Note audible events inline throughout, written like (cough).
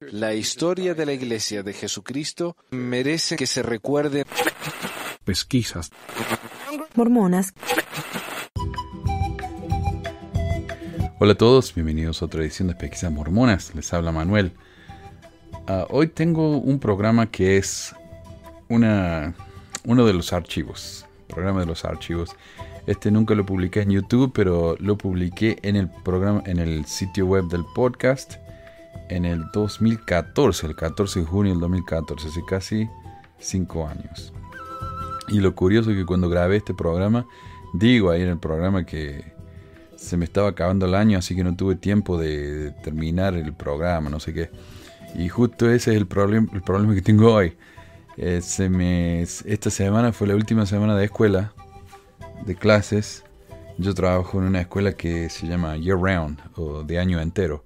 La historia de la Iglesia de Jesucristo merece que se recuerde. Pesquisas. Mormonas. Hola a todos, bienvenidos a otra edición de Pesquisas Mormonas. Les habla Manuel. Ah, hoy tengo un programa que es una, uno de los archivos. Programa de los archivos. Este nunca lo publiqué en YouTube, pero lo publiqué en el programa, en el sitio web del podcast en el 2014, el 14 de junio del 2014, hace casi 5 años. Y lo curioso es que cuando grabé este programa, digo ahí en el programa que se me estaba acabando el año, así que no tuve tiempo de, terminar el programa, no sé qué. Y justo ese es el, problema, el problema que tengo hoy. Eh, esta semana fue la última semana de escuela, de clases. Yo trabajo en una escuela que se llama Year Round, o de año entero.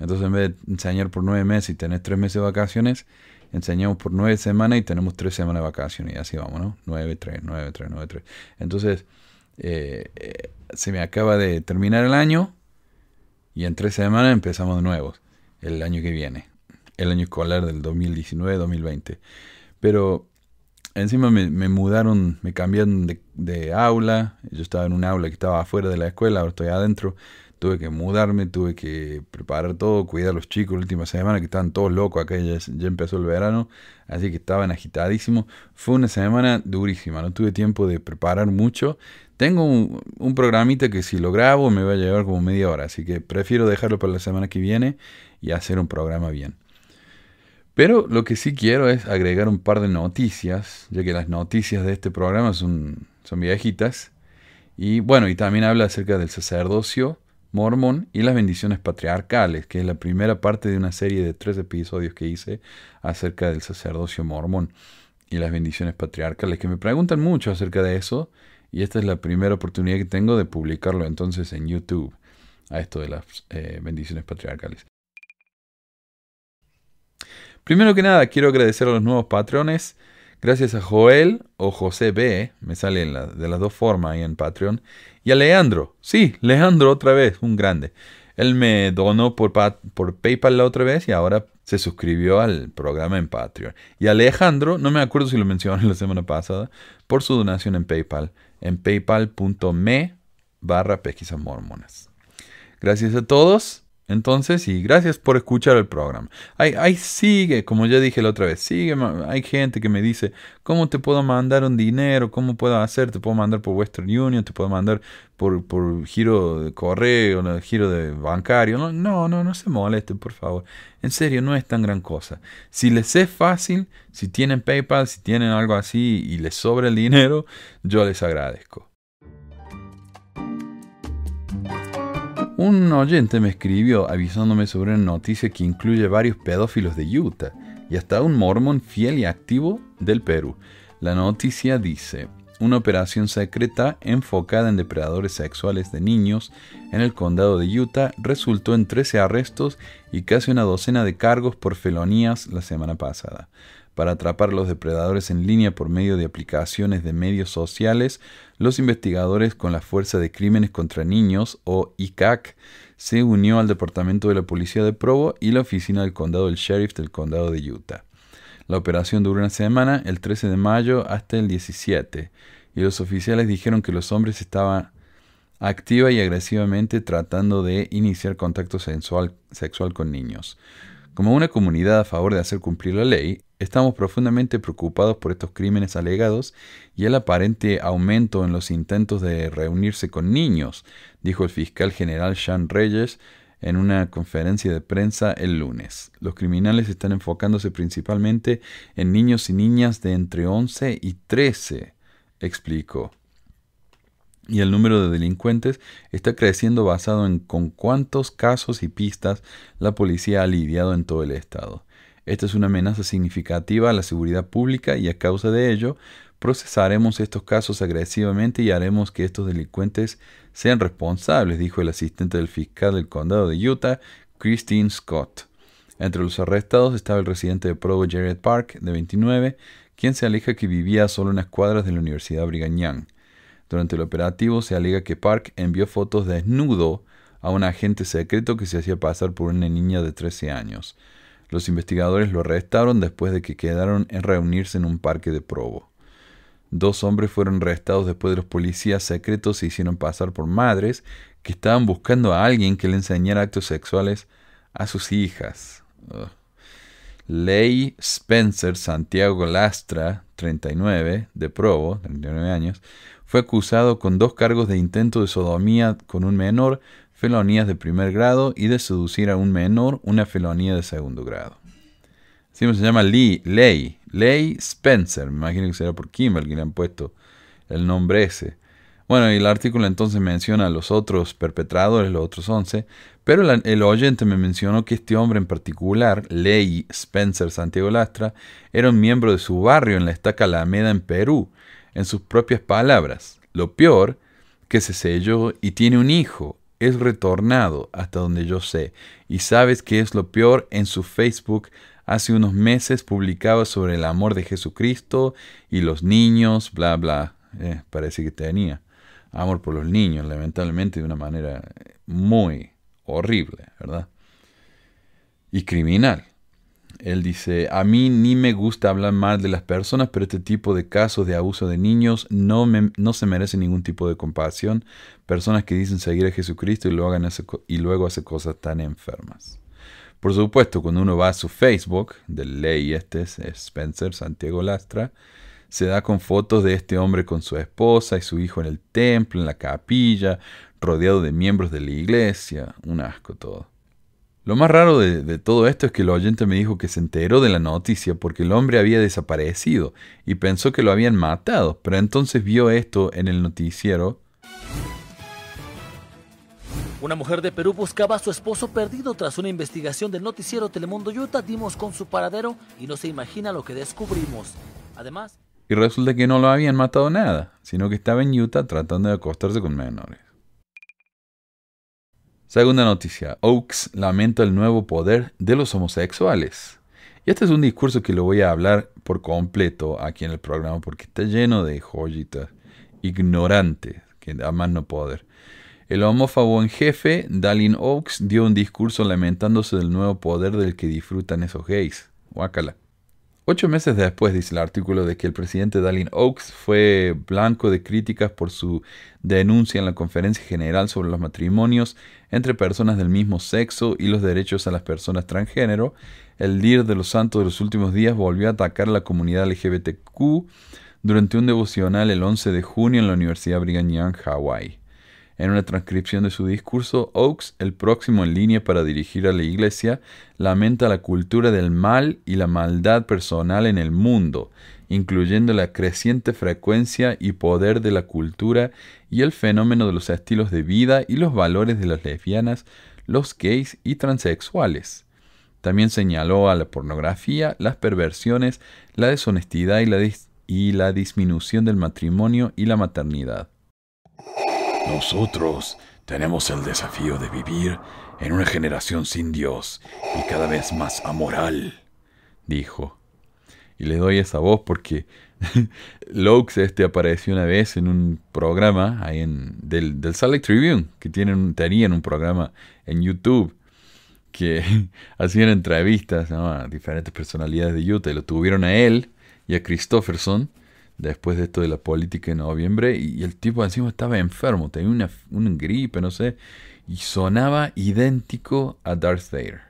Entonces en vez de enseñar por nueve meses y tener tres meses de vacaciones, enseñamos por nueve semanas y tenemos tres semanas de vacaciones. Y así vamos, ¿no? Nueve, tres, nueve, tres, nueve, tres. Entonces eh, eh, se me acaba de terminar el año y en tres semanas empezamos de nuevo el año que viene, el año escolar del 2019-2020. Pero encima me, mudaron, me cambiaron de, de, aula. Yo estaba en un aula que estaba afuera de la escuela, ahora estoy adentro tuve que mudarme, tuve que preparar todo, cuidar a los chicos la última semana, que estaban todos locos, acá ya, empezó el verano, así que estaban agitadísimos. Fue una semana durísima, no tuve tiempo de preparar mucho. Tengo un, programita que si lo grabo me va a llevar como media hora, así que prefiero dejarlo para la semana que viene y hacer un programa bien. Pero lo que sí quiero es agregar un par de noticias, ya que las noticias de este programa son, son viejitas. Y bueno, y también habla acerca del sacerdocio mormón y las bendiciones patriarcales, que es la primera parte de una serie de tres episodios que hice acerca del sacerdocio mormón y las bendiciones patriarcales, que me preguntan mucho acerca de eso y esta es la primera oportunidad que tengo de publicarlo entonces en YouTube, a esto de las eh, bendiciones patriarcales. Primero que nada, quiero agradecer a los nuevos patrones. Gracias a Joel o José B, me sale de las dos formas ahí en Patreon, y a Leandro, sí, Leandro otra vez, un grande. Él me donó por, PayPal la otra vez y ahora se suscribió al programa en Patreon. Y a Alejandro, no me acuerdo si lo mencioné (laughs) la semana pasada, por su donación en PayPal, en paypal.me barra pesquisas mormonas. Gracias a todos entonces, y gracias por escuchar el programa. Ahí, sigue, como ya dije la otra vez, sigue. Hay gente que me dice, ¿cómo te puedo mandar un dinero? ¿Cómo puedo hacer? Te puedo mandar por Western Union, te puedo mandar por, por giro de correo, giro de bancario. No, no, no, no se molesten, por favor. En serio, no es tan gran cosa. Si les es fácil, si tienen PayPal, si tienen algo así y les sobra el dinero, yo les agradezco. Un oyente me escribió avisándome sobre una noticia que incluye varios pedófilos de Utah y hasta un mormón fiel y activo del Perú. La noticia dice, una operación secreta enfocada en depredadores sexuales de niños en el condado de Utah resultó en 13 arrestos y casi una docena de cargos por felonías la semana pasada. Para atrapar a los depredadores en línea por medio de aplicaciones de medios sociales, los investigadores con la Fuerza de Crímenes contra Niños, o ICAC, se unió al Departamento de la Policía de Provo y la Oficina del Condado del Sheriff del Condado de Utah. La operación duró una semana, el 13 de mayo hasta el 17, y los oficiales dijeron que los hombres estaban activa y agresivamente tratando de iniciar contacto sexual con niños. Como una comunidad a favor de hacer cumplir la ley, Estamos profundamente preocupados por estos crímenes alegados y el aparente aumento en los intentos de reunirse con niños, dijo el fiscal general Sean Reyes en una conferencia de prensa el lunes. Los criminales están enfocándose principalmente en niños y niñas de entre 11 y 13, explicó. Y el número de delincuentes está creciendo basado en con cuántos casos y pistas la policía ha lidiado en todo el estado. Esta es una amenaza significativa a la seguridad pública y a causa de ello procesaremos estos casos agresivamente y haremos que estos delincuentes sean responsables, dijo el asistente del fiscal del condado de Utah, Christine Scott. Entre los arrestados estaba el residente de Provo Jared Park, de 29, quien se aleja que vivía solo solo unas cuadras de la Universidad Brigham Young. Durante el operativo se alega que Park envió fotos desnudo a un agente secreto que se hacía pasar por una niña de 13 años. Los investigadores lo arrestaron después de que quedaron en reunirse en un parque de probo. Dos hombres fueron arrestados después de los policías secretos se hicieron pasar por madres que estaban buscando a alguien que le enseñara actos sexuales a sus hijas. Ley Spencer Santiago Lastra, 39, de Probo, 39 años, fue acusado con dos cargos de intento de sodomía con un menor felonías de primer grado y de seducir a un menor, una felonía de segundo grado. se llama Lee, Ley, Ley Spencer, me imagino que será por Kimball que le han puesto el nombre ese. Bueno, y el artículo entonces menciona a los otros perpetradores, los otros 11, pero el oyente me mencionó que este hombre en particular, Ley Spencer Santiago Lastra, era un miembro de su barrio en la estaca Alameda en Perú, en sus propias palabras. Lo peor, que se selló y tiene un hijo, es retornado hasta donde yo sé. Y sabes que es lo peor, en su Facebook hace unos meses publicaba sobre el amor de Jesucristo y los niños, bla, bla. Eh, parece que tenía amor por los niños, lamentablemente de una manera muy horrible, ¿verdad? Y criminal. Él dice, a mí ni me gusta hablar mal de las personas, pero este tipo de casos de abuso de niños no, se merece ningún tipo de compasión. Personas que dicen seguir a Jesucristo y, y luego hacen cosas tan enfermas. Por supuesto, cuando uno va a su Facebook, de ley este es Spencer Santiago Lastra, se da con fotos de este hombre con su esposa y su hijo en el templo, en la capilla, rodeado de miembros de la iglesia. Un asco todo. Lo más raro de, todo esto es que el oyente me dijo que se enteró de la noticia porque el hombre había desaparecido y pensó que lo habían matado, pero entonces vio esto en el noticiero. Una mujer de Perú buscaba a su esposo perdido tras una investigación del noticiero Telemundo Utah. Dimos con su paradero y no se imagina lo que descubrimos. Además... Y resulta que no lo habían matado nada, sino que estaba en Utah tratando de acostarse con menores. Segunda noticia, Oaks lamenta el nuevo poder de los homosexuales. Y este es un discurso que lo voy a hablar por completo aquí en el programa porque está lleno de joyitas ignorantes, que más no poder. El homófobo en jefe, Dalin Oaks, dio un discurso lamentándose del nuevo poder del que disfrutan esos gays. Guácala. Ocho meses después, dice el artículo, de que el presidente Dalin Oaks fue blanco de críticas por su denuncia en la Conferencia General sobre los Matrimonios entre Personas del Mismo Sexo y los Derechos a las Personas Transgénero, el líder de los santos de los últimos días volvió a atacar a la comunidad LGBTQ durante un devocional el 11 de junio en la Universidad Brigham Young, Hawái. En una transcripción de su discurso, Oakes, el próximo en línea para dirigir a la Iglesia, lamenta la cultura del mal y la maldad personal en el mundo, incluyendo la creciente frecuencia y poder de la cultura y el fenómeno de los estilos de vida y los valores de las lesbianas, los gays y transexuales. También señaló a la pornografía, las perversiones, la deshonestidad y la, y la disminución del matrimonio y la maternidad. Nosotros tenemos el desafío de vivir en una generación sin Dios y cada vez más amoral, dijo. Y le doy esa voz porque Lokes (laughs) este apareció una vez en un programa en, del, del Tribune, que tienen, tenían un programa en YouTube que (laughs) hacían entrevistas a diferentes personalidades de Utah y lo tuvieron a él y a Christofferson después de esto de la política en noviembre, y, el tipo encima estaba enfermo, tenía una, gripe, no sé, y sonaba idéntico a Darth Vader.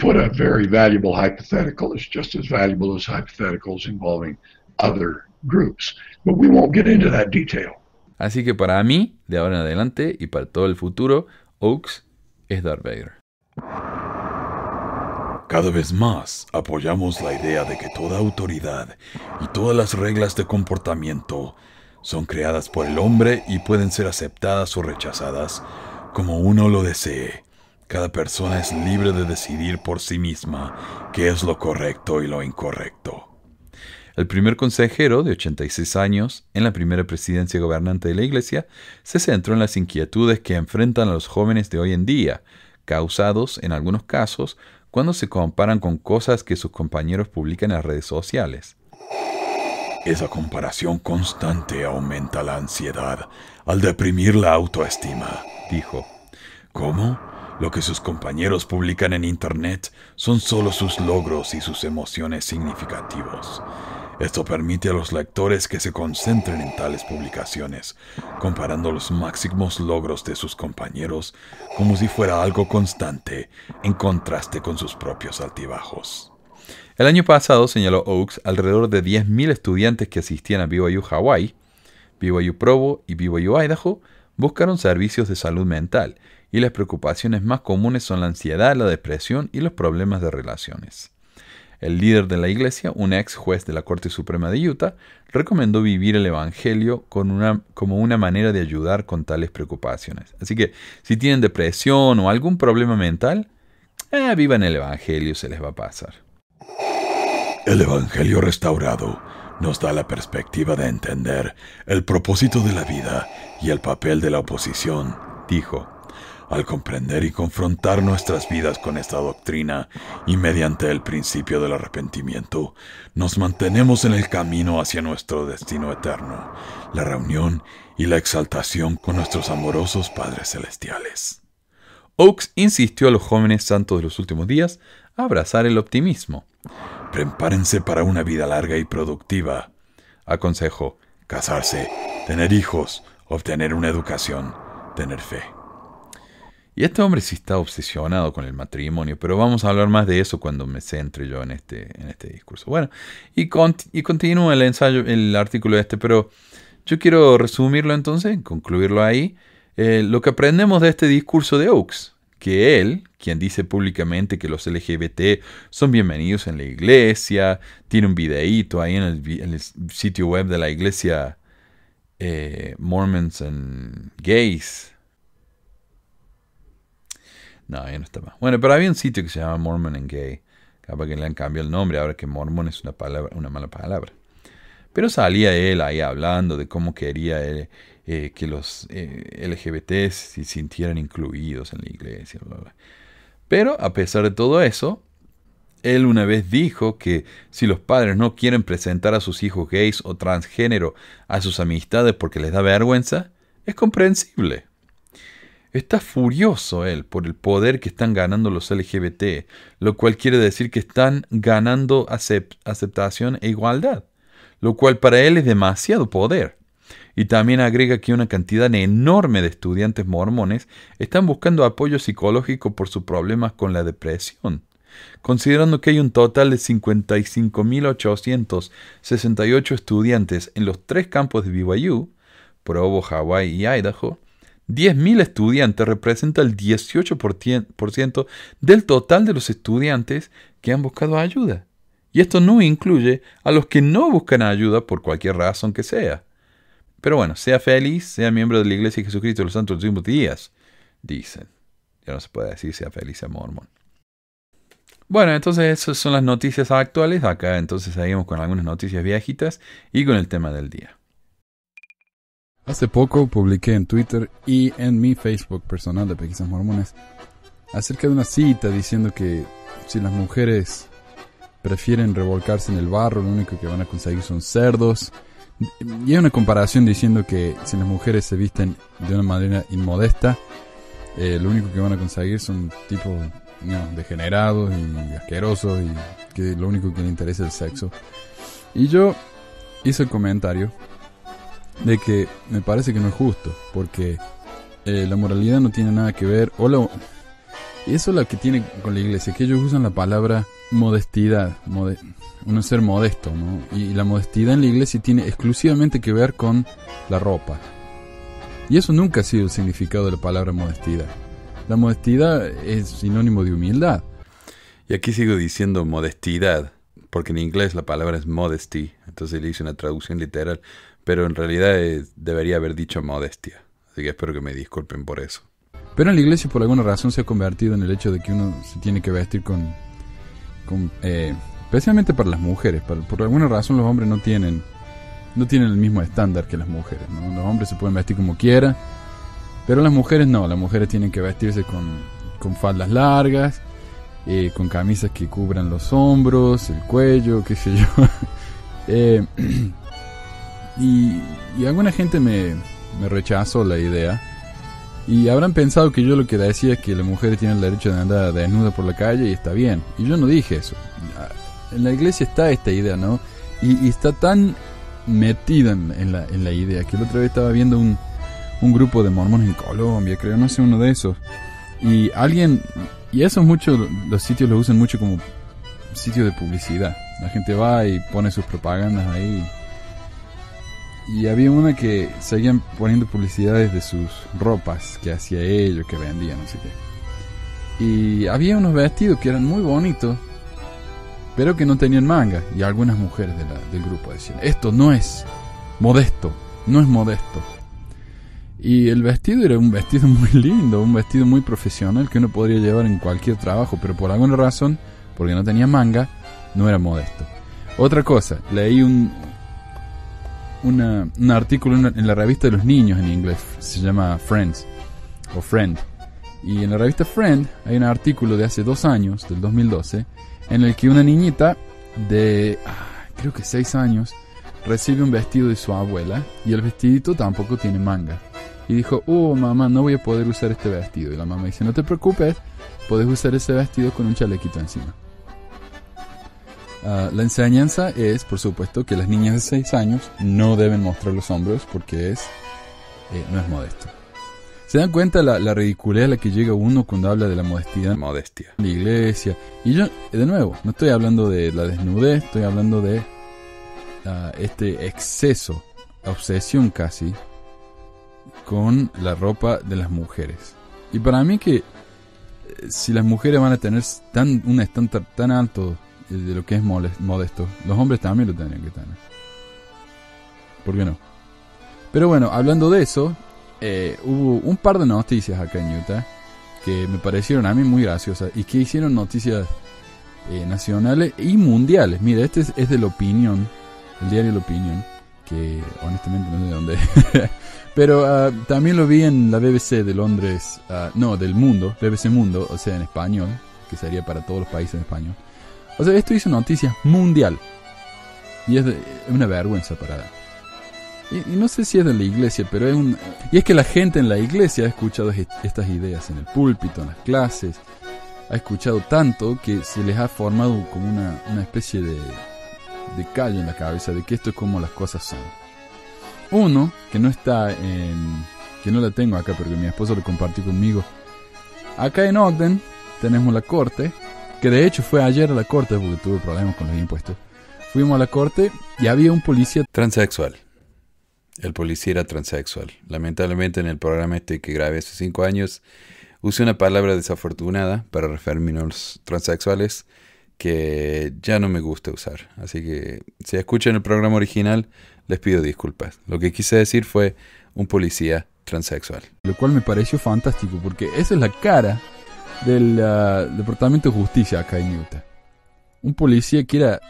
put a very valuable hypothetical, just as valuable as hypotheticals involving other groups, but we won't get into that detail. Así que para mí, de ahora en adelante y para todo el futuro, Oaks es Darth Vader. Cada vez más apoyamos la idea de que toda autoridad y todas las reglas de comportamiento son creadas por el hombre y pueden ser aceptadas o rechazadas como uno lo desee. Cada persona es libre de decidir por sí misma qué es lo correcto y lo incorrecto. El primer consejero, de 86 años, en la primera presidencia gobernante de la Iglesia, se centró en las inquietudes que enfrentan a los jóvenes de hoy en día, causados, en algunos casos, cuando se comparan con cosas que sus compañeros publican en las redes sociales. Esa comparación constante aumenta la ansiedad al deprimir la autoestima, dijo. ¿Cómo? Lo que sus compañeros publican en Internet son solo sus logros y sus emociones significativos. Esto permite a los lectores que se concentren en tales publicaciones, comparando los máximos logros de sus compañeros como si fuera algo constante, en contraste con sus propios altibajos. El año pasado, señaló Oaks, alrededor de 10.000 estudiantes que asistían a BYU Hawaii, BYU Provo y BYU Idaho buscaron servicios de salud mental, y las preocupaciones más comunes son la ansiedad, la depresión y los problemas de relaciones. El líder de la iglesia, un ex juez de la Corte Suprema de Utah, recomendó vivir el Evangelio como una manera de ayudar con tales preocupaciones. Así que si tienen depresión o algún problema mental, eh, vivan el Evangelio, se les va a pasar. El Evangelio restaurado nos da la perspectiva de entender el propósito de la vida y el papel de la oposición, dijo al comprender y confrontar nuestras vidas con esta doctrina y mediante el principio del arrepentimiento, nos mantenemos en el camino hacia nuestro destino eterno, la reunión y la exaltación con nuestros amorosos Padres Celestiales. Oaks insistió a los jóvenes santos de los últimos días a abrazar el optimismo. Prepárense para una vida larga y productiva. Aconsejo casarse, tener hijos, obtener una educación, tener fe. Y este hombre sí está obsesionado con el matrimonio, pero vamos a hablar más de eso cuando me centre yo en este, en este discurso. Bueno, y, continúa el ensayo, el artículo este, pero yo quiero resumirlo entonces, concluirlo ahí. Eh, lo que aprendemos de este discurso de Oaks, que él, quien dice públicamente que los LGBT son bienvenidos en la iglesia, tiene un videíto ahí en el, sitio web de la iglesia eh, Mormons and Gays, no, ya no está más. Bueno, pero había un sitio que se llama Mormon and Gay. Capaz que le han cambiado el nombre ahora que Mormon es una, palabra, una mala palabra. Pero salía él ahí hablando de cómo quería eh, eh, que los LGBTs eh, LGBT se sintieran incluidos en la iglesia. Pero a pesar de todo eso, él una vez dijo que si los padres no quieren presentar a sus hijos gays o transgénero a sus amistades porque les da vergüenza, es comprensible. Está furioso él por el poder que están ganando los LGBT, lo cual quiere decir que están ganando aceptación e igualdad, lo cual para él es demasiado poder. Y también agrega que una cantidad enorme de estudiantes mormones están buscando apoyo psicológico por sus problemas con la depresión considerando que hay un total de 55.868 estudiantes en los tres campos de BYU, Provo, Hawaii y Idaho, 10.000 estudiantes representa el 18% del total de los estudiantes que han buscado ayuda. Y esto no incluye a los que no buscan ayuda por cualquier razón que sea. Pero bueno, sea feliz, sea miembro de la Iglesia de Jesucristo de los Santos últimos días, dicen. Ya no se puede decir sea feliz, a mormón. Bueno, entonces esas son las noticias actuales. Acá entonces seguimos con algunas noticias viejitas y con el tema del día. Hace poco publiqué en Twitter y en mi Facebook personal de Pequisas Mormones acerca de una cita diciendo que si las mujeres prefieren revolcarse en el barro, lo único que van a conseguir son cerdos. Y una comparación diciendo que si las mujeres se visten de una manera inmodesta, eh, lo único que van a conseguir son tipos degenerados y asquerosos y que lo único que les interesa es el sexo. Y yo hice el comentario de que me parece que no es justo, porque eh, la moralidad no tiene nada que ver, o y eso es lo que tiene con la iglesia, que ellos usan la palabra modestidad, mode, uno ser modesto, Y la modestidad en la iglesia tiene exclusivamente que ver con la ropa. Y eso nunca ha sido el significado de la palabra modestidad. La modestidad es sinónimo de humildad. Y aquí sigo diciendo modestidad, porque en inglés la palabra es modesty, entonces le hice una traducción literal pero en realidad eh, debería haber dicho modestia. Así que espero que me disculpen por eso. Pero en la iglesia por alguna razón se ha convertido en el hecho de que uno se tiene que vestir con... con eh, especialmente para las mujeres. por alguna razón los hombres no tienen, no tienen el mismo estándar que las mujeres. Los hombres se pueden vestir como quieran, pero las mujeres no. Las mujeres tienen que vestirse con, con faldas largas, eh, con camisas que cubran los hombros, el cuello, qué sé yo. (laughs) eh, (clears throat) Y, alguna gente me, rechazó la idea. Y habrán pensado que yo lo que decía es que las mujeres tienen el derecho de andar desnuda por la calle y está bien. Y yo no dije eso. Ah, en la iglesia está esta idea, ¿no? Y, está tan metida en, la, idea que la otra vez estaba viendo un, grupo de mormones en Colombia, creo, no sé, uno de esos. Y alguien, y eso muchos los sitios lo usan mucho como sitio de publicidad. La gente va y pone sus propagandas ahí y había una que seguían poniendo publicidades de sus ropas que hacía ellos, que vendían, no sé qué. Y había unos vestidos que eran muy bonitos, pero que no tenían manga. Y algunas mujeres del grupo decían, esto no es modesto, no es modesto. Y el vestido era un vestido (laughs) muy lindo, un vestido muy profesional que uno podría llevar en cualquier trabajo, pero por alguna razón, porque no tenía manga, no era modesto. Otra cosa, leí un, un artículo en la, revista de los niños en inglés, se llama Friends o Friend. Y en la revista Friend hay un artículo de hace dos años, del 2012, en el que una niñita de ah, creo que seis años recibe un vestido de su abuela y el vestidito tampoco tiene manga. Y dijo, oh mamá, no voy a poder usar este vestido. Y la mamá dice, no te preocupes, puedes usar ese vestido con un chalequito encima. Ah, la enseñanza es, por supuesto, que las niñas de 6 años no deben mostrar los hombros porque es eh, no es modesto. ¿Se dan cuenta la, ridiculez a la que llega uno cuando habla de la modestia, Modestia. La iglesia. Y yo, de nuevo, no estoy hablando de la desnudez, estoy hablando de ah, este exceso, obsesión casi, con la ropa de las mujeres. Y para mí que eh, si las mujeres van a tener tan, un estándar tan alto de lo que es modesto. Los hombres también lo tendrían que tener. ¿Por qué no? Pero bueno, hablando de eso, eh, hubo un par de noticias acá en Utah que me parecieron a mí muy graciosas y que hicieron noticias eh, nacionales y mundiales. Mira, este es, de La Opinión, el diario La Opinión, que honestamente no sé de dónde (laughs) Pero ah, también lo vi en la BBC de Londres, ah, no, del mundo, BBC Mundo, o sea, en español, que sería para todos los países en español. O sea, esto hizo noticia mundial. Y es, una vergüenza para... Y, no sé si es de la iglesia, pero es un... Y es que la gente en la iglesia ha escuchado estas ideas en el púlpito, en las clases. Ha escuchado tanto que se les ha formado como una, una especie de, de callo en la cabeza de que esto es como las cosas son. Uno, que no está en... que no la tengo acá porque mi esposo lo compartió conmigo. Acá en Ogden tenemos la corte, que de hecho fue ayer a la corte porque tuve problemas con los impuestos. Fuimos a la corte y había un policía transexual. El policía era transexual. Lamentablemente en el programa este que grabé hace cinco años usé una palabra desafortunada para referirme a los transexuales que ya no me gusta usar. Así que si escuchan el programa original, les pido disculpas. Lo que quise decir fue un policía transexual. Lo cual me pareció fantástico porque esa es la cara del ah, Departamento de Justicia acá en Utah. Un policía que era,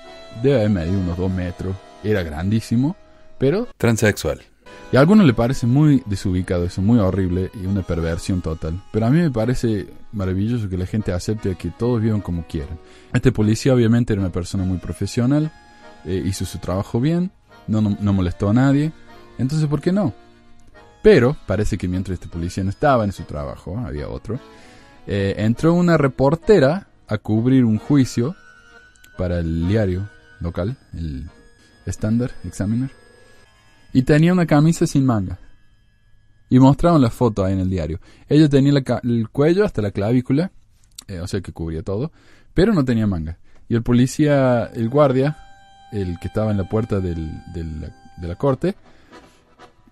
debe haber medido unos dos metros, era grandísimo, pero... Transexual. Y a algunos le parece muy desubicado eso, muy horrible y una perversión total. Pero a mí me parece maravilloso que la gente acepte que todos vivan como quieran. Este policía obviamente era una persona muy profesional, eh, hizo su trabajo bien, no molestó a nadie. Entonces, ¿por qué no? Pero parece que mientras este policía no estaba en su trabajo, había otro, eh, entró una reportera a cubrir un juicio para el diario local, el Standard Examiner, y tenía una camisa sin manga. Y mostraron la foto ahí en el diario. Ella tenía el cuello hasta la clavícula, eh, o sea que cubría todo, pero no tenía manga. Y el policía, el guardia, el que estaba en la puerta de la corte,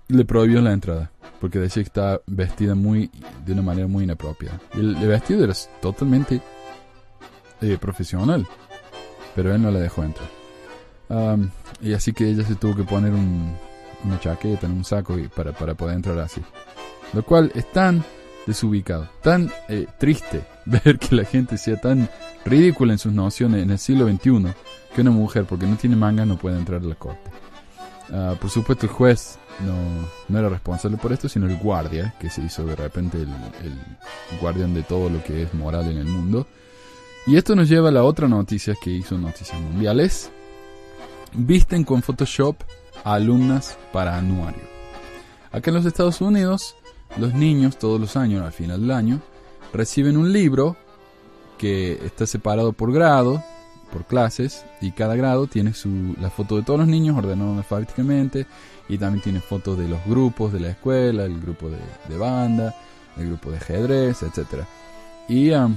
le prohibió la entrada porque decía que está vestida muy de una manera muy inapropiada. El, vestido era totalmente eh, profesional, pero él no la dejó entrar. y así que ella se tuvo que poner un, una chaqueta en un saco y para, para, poder entrar así. Lo cual es tan desubicado, tan eh, triste (laughs) ver que la gente sea tan ridícula en sus nociones en el siglo XXI que una mujer porque no tiene manga no puede entrar a la corte. Ah, por supuesto el juez no, no era responsable por esto, sino el guardia, que se hizo de repente el, el guardián de todo lo que es moral en el mundo. Y esto nos lleva a la otra noticia que hizo Noticias Mundiales. Visten con Photoshop a alumnas para anuario. Acá en los Estados Unidos, los niños todos los años, al final del año, reciben un libro que está separado por grado por clases y cada grado tiene la foto de todos los niños ordenados alfabéticamente y también tiene fotos de los grupos de la escuela, el grupo de, banda, el grupo de ajedrez, etc. Y, um,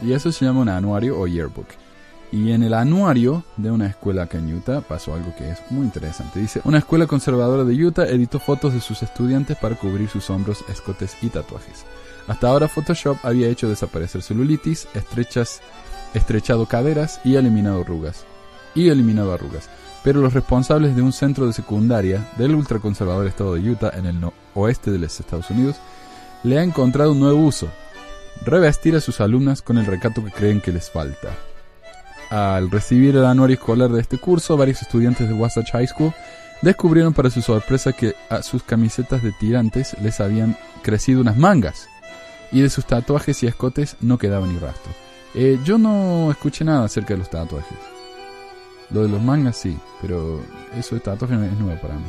y eso se llama un anuario o yearbook. Y en el anuario de una escuela acá en Utah pasó algo que es muy interesante. Dice, una escuela conservadora de Utah editó fotos de sus estudiantes para cubrir sus hombros, escotes y tatuajes. Hasta ahora Photoshop había hecho desaparecer celulitis, estrechas estrechado caderas y eliminado arrugas. Y eliminado arrugas. Pero los responsables de un centro de secundaria del ultraconservador estado de Utah en el oeste de los Estados Unidos le ha encontrado un nuevo uso. Revestir a sus alumnas con el recato que creen que les falta. Al recibir el anuario escolar de este curso, varios estudiantes de Wasatch High School descubrieron para su sorpresa que a ah, sus camisetas de tirantes les habían crecido unas mangas y de sus tatuajes y escotes no quedaba ni rastro. Eh, yo no escuché nada acerca de los tatuajes. Lo de los mangas sí, pero eso de tatuajes es nuevo para mí.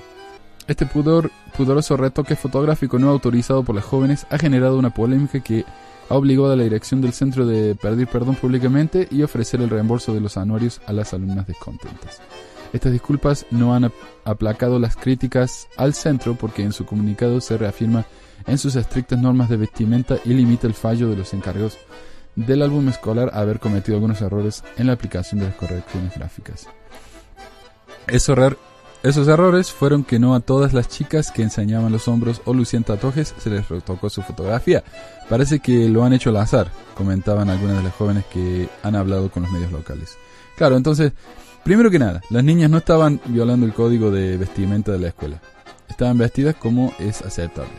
Este pudor, pudoroso retoque fotográfico no autorizado por las jóvenes ha generado una polémica que ha obligado a la dirección del centro de pedir perdón públicamente y ofrecer el reembolso de los anuarios a las alumnas descontentas. Estas disculpas no han aplacado las críticas al centro porque en su comunicado se reafirma en sus estrictas normas de vestimenta y limita el fallo de los encargos del álbum escolar haber cometido algunos errores en la aplicación de las correcciones gráficas. Esos, esos errores fueron que no a todas las chicas que enseñaban los hombros o lucían tatuajes se les retocó su fotografía. Parece que lo han hecho al azar, comentaban algunas de las jóvenes que han hablado con los medios locales. Claro, entonces, primero que nada, las niñas no estaban violando el código de vestimenta de la escuela. Estaban vestidas como es aceptable.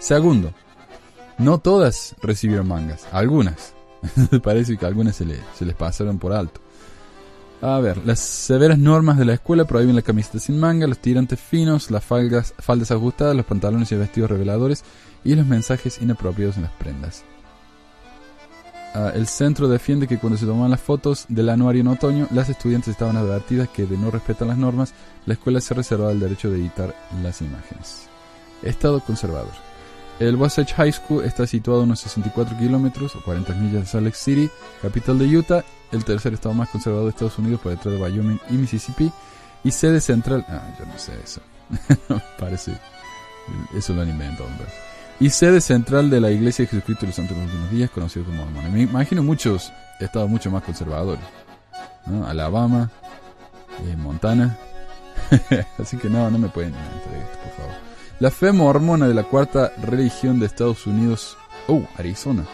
Segundo, no todas recibieron mangas, algunas. (laughs) Parece que algunas se, les pasaron por alto. A ver, las severas normas de la escuela prohíben la camiseta sin manga, los tirantes finos, las faldas, faldas ajustadas, los pantalones y vestidos reveladores y los mensajes inapropiados en las prendas. Ah, el centro defiende que cuando se tomaban las fotos del anuario en otoño, las estudiantes estaban advertidas que de no respetan las normas, la escuela se reservaba el derecho de editar las imágenes. Estado conservador. El Wasatch High School está situado a unos 64 kilómetros o 40 millas de Salt Lake City, capital de Utah, el tercer estado más conservador de Estados Unidos por detrás de Wyoming y Mississippi, y sede central. Ah, yo no sé eso. (laughs) parece. Eso lo han inventado, hombre. Y sede central de la Iglesia de Jesucristo de los Santos de los Últimos Días, conocido como Me imagino muchos estados mucho más conservadores. Alabama, eh, Montana. (laughs) Así que no, no me pueden inventar esto, por favor. La fe mormona de la cuarta religión de Estados Unidos. Oh, Arizona.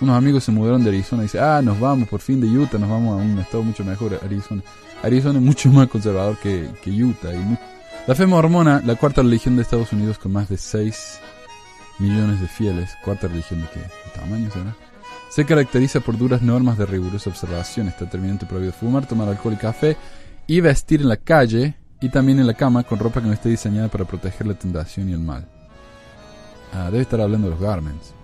Unos amigos se mudaron de Arizona y dicen, ah, nos vamos por fin de Utah, nos vamos a un estado mucho mejor, Arizona. Arizona es mucho más conservador que, que Utah. La fe mormona, la cuarta religión de Estados Unidos con más de 6 millones de fieles, cuarta religión de qué? tamaño será? Se caracteriza por duras normas de rigurosa observación. Está terminante prohibido fumar, tomar alcohol y café y vestir en la calle y también en la cama con ropa que no esté diseñada para proteger la tentación y el mal. Ah, debe estar hablando de los garments.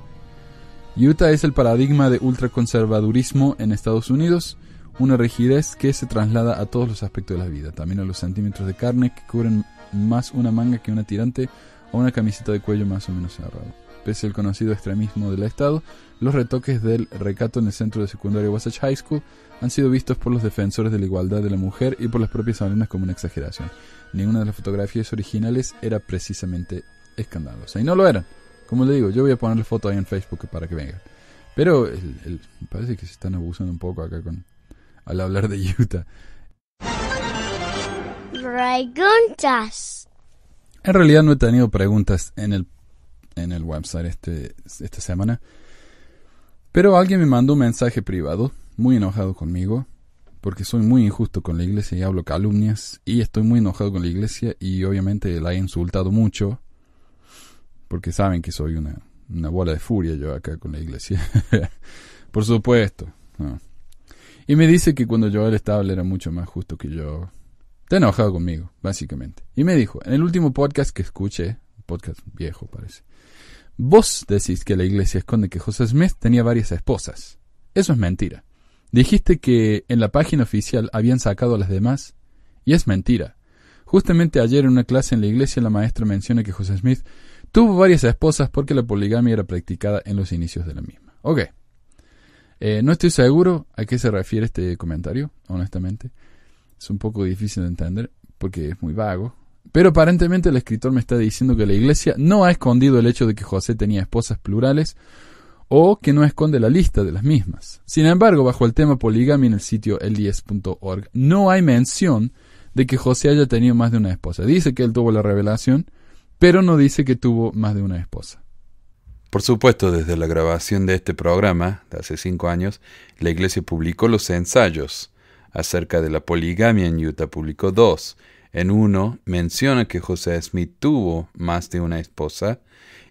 Utah es el paradigma de ultraconservadurismo en Estados Unidos, una rigidez que se traslada a todos los aspectos de la vida, también a los centímetros de carne que cubren más una manga que una tirante o una camiseta de cuello más o menos cerrado. Pese al conocido extremismo del Estado, los retoques del recato en el centro de secundario Wasatch High School han sido vistos por los defensores de la igualdad de la mujer y por las propias alumnas como una exageración. Ninguna de las fotografías originales era precisamente escandalosa. Y no lo eran. Como le digo, yo voy a poner la foto ahí en Facebook para que vengan. Pero parece que se están abusando un poco acá con al hablar de Utah. Preguntas. En realidad no he tenido preguntas en el, en el website este, esta semana. Pero alguien me mandó un mensaje privado, muy enojado conmigo, porque soy muy injusto con la iglesia y hablo calumnias, y estoy muy enojado con la iglesia y obviamente la he insultado mucho, porque saben que soy una, bola de furia yo acá con la iglesia. (laughs) Por supuesto. Y me dice que cuando Joel estaba estable era mucho más justo que yo. Está enojado conmigo, básicamente. Y me dijo, en el último podcast que escuché, podcast viejo parece, Vos decís que la iglesia esconde que José Smith tenía varias esposas. Eso es mentira. Dijiste que en la página oficial habían sacado a las demás, y es mentira. Justamente ayer en una clase en la iglesia la maestra menciona que José Smith tuvo varias esposas porque la poligamia era practicada en los inicios de la misma. Ok. Eh, no estoy seguro a qué se refiere este comentario, honestamente. Es un poco difícil de entender porque es muy vago pero aparentemente el escritor me está diciendo que la iglesia no ha escondido el hecho de que José tenía esposas plurales o que no esconde la lista de las mismas. Sin embargo, bajo el tema poligamia en el sitio el10.org no hay mención de que José haya tenido más de una esposa. Dice que él tuvo la revelación, pero no dice que tuvo más de una esposa. Por supuesto, desde la grabación de este programa, de hace cinco años, la Iglesia publicó los ensayos acerca de la poligamia en Utah, publicó dos, en uno menciona que José Smith tuvo más de una esposa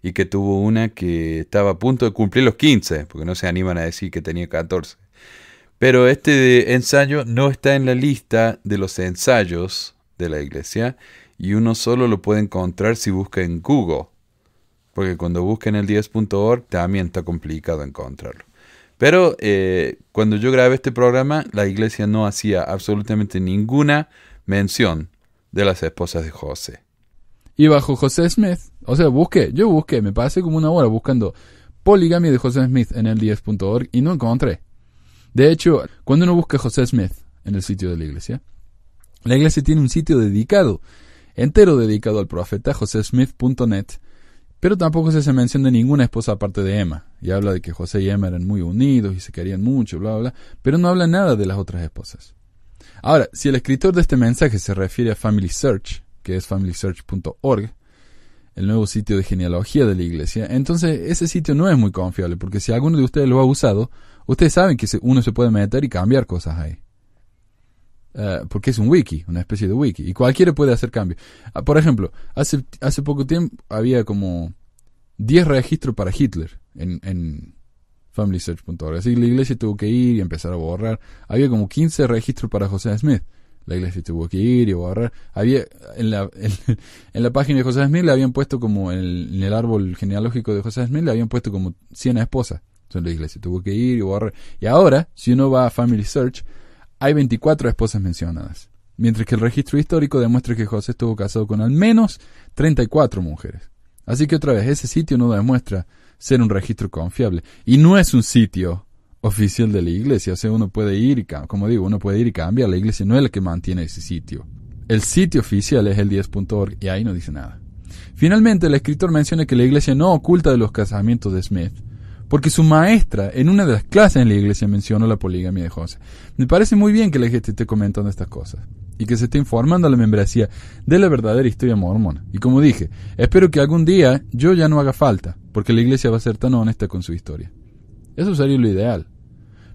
y que tuvo una que estaba a punto de cumplir los 15, porque no se animan a decir que tenía 14. Pero este ensayo no está en la lista de los ensayos de la iglesia y uno solo lo puede encontrar si busca en Google, porque cuando busca en el 10.org también está complicado encontrarlo. Pero eh, cuando yo grabé este programa, la iglesia no hacía absolutamente ninguna mención de las esposas de José. Y bajo José Smith, o sea, busqué, yo busqué, me pasé como una hora buscando poligamia de José Smith en el 10.org y no encontré. De hecho, cuando uno busca José Smith en el sitio de la iglesia, la iglesia tiene un sitio dedicado, entero dedicado al profeta, José josesmith.net, pero tampoco se hace mención de ninguna esposa aparte de Emma, y habla de que José y Emma eran muy unidos y se querían mucho, bla, bla, bla, pero no habla nada de las otras esposas. Ahora, si el escritor de este mensaje se refiere a Family Search, que es familysearch.org, el nuevo sitio de genealogía de la iglesia, entonces ese sitio no es muy confiable, porque si alguno de ustedes lo ha usado, ustedes saben que uno se puede meter y cambiar cosas ahí. Eh, porque es un wiki, una especie de wiki, y cualquiera puede hacer cambios. Ah, por ejemplo, hace, hace poco tiempo había como 10 registros para Hitler en, en, familysearch.org. Así que la iglesia tuvo que ir y empezar a borrar. Había como 15 registros para José Smith. La iglesia tuvo que ir y borrar. Había, en la, (laughs) en, la página de José Smith le habían puesto como, en el, árbol genealógico de José Smith le habían puesto como 100 esposas. Entonces la iglesia tuvo que ir y borrar. Y ahora, si uno va a Family Search, hay 24 esposas mencionadas. Mientras que el registro histórico demuestra que José estuvo casado con al menos 34 mujeres. Así que otra vez, ese sitio no demuestra ser un registro confiable. Y no es un sitio oficial de la iglesia, o sea, uno puede ir y, como digo, uno puede ir y cambiar, la iglesia no es la que mantiene ese sitio. El sitio oficial es el 10.org y ahí no dice nada. Finalmente, el escritor menciona que la iglesia no oculta de los casamientos de Smith, porque su maestra en una de las clases en la iglesia mencionó la poligamia de José. Me parece muy bien que la gente esté comentando estas cosas y que se esté informando a la membresía de la verdadera historia mormona. Y como dije, espero que algún día yo ya no haga falta, porque la iglesia va a ser tan honesta con su historia. Eso sería lo ideal.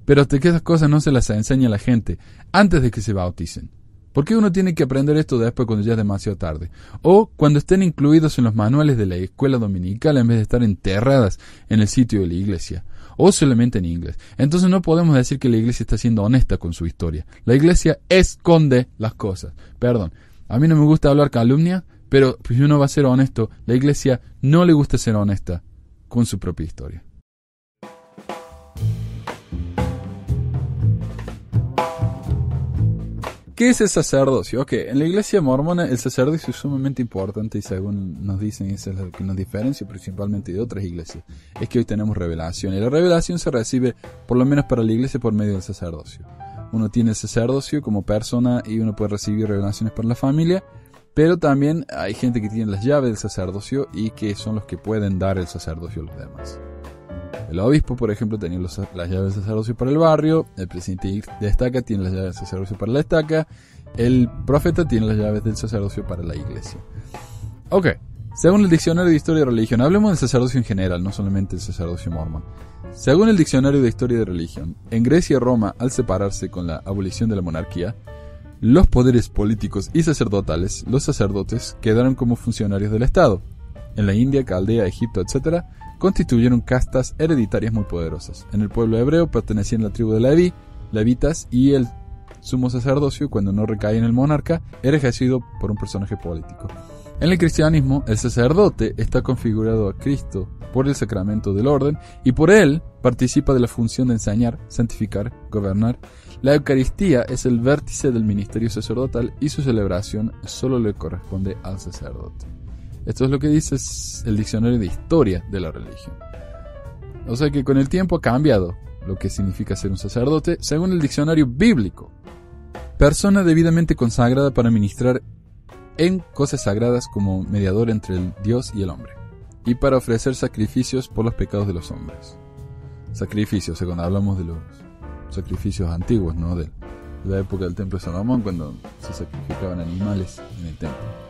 Pero hasta que esas cosas no se las enseñe a la gente antes de que se bauticen. ¿Por qué uno tiene que aprender esto después cuando ya es demasiado tarde? O cuando estén incluidos en los manuales de la escuela dominical en vez de estar enterradas en el sitio de la iglesia o solamente en inglés. Entonces no podemos decir que la iglesia está siendo honesta con su historia. La iglesia esconde las cosas. Perdón, a mí no me gusta hablar calumnia, pero si uno va a ser honesto, la iglesia no le gusta ser honesta con su propia historia. ¿Qué es el sacerdocio? Ok, en la iglesia mormona el sacerdocio es sumamente importante y según nos dicen, es lo que nos diferencia principalmente de otras iglesias, es que hoy tenemos revelación y la revelación se recibe, por lo menos para la iglesia, por medio del sacerdocio. Uno tiene el sacerdocio como persona y uno puede recibir revelaciones para la familia, pero también hay gente que tiene las llaves del sacerdocio y que son los que pueden dar el sacerdocio a los demás. El obispo, por ejemplo, tenía las llaves del sacerdocio para el barrio, el presidente de estaca tiene las llaves del sacerdocio para la estaca, el profeta tiene las llaves del sacerdocio para la iglesia. Ok, según el diccionario de historia de religión, hablemos del sacerdocio en general, no solamente el sacerdocio mormón. Según el diccionario de historia de religión, en Grecia y Roma, al separarse con la abolición de la monarquía, los poderes políticos y sacerdotales, los sacerdotes, quedaron como funcionarios del Estado. En la India, Caldea, Egipto, etc., constituyeron castas hereditarias muy poderosas. En el pueblo hebreo pertenecían la tribu de Levi, levitas y el sumo sacerdocio, cuando no recae en el monarca, era ejercido por un personaje político. En el cristianismo, el sacerdote está configurado a Cristo por el sacramento del orden y por él participa de la función de enseñar, santificar, gobernar. La Eucaristía es el vértice del ministerio sacerdotal y su celebración solo le corresponde al sacerdote. Esto es lo que dice el diccionario de historia de la religión. O sea que con el tiempo ha cambiado lo que significa ser un sacerdote, según el diccionario bíblico. Persona debidamente consagrada para ministrar en cosas sagradas como mediador entre el Dios y el hombre, y para ofrecer sacrificios por los pecados de los hombres. Sacrificios, cuando hablamos de los sacrificios antiguos, ¿no? De la época del Templo de Salomón, cuando se sacrificaban animales en el templo.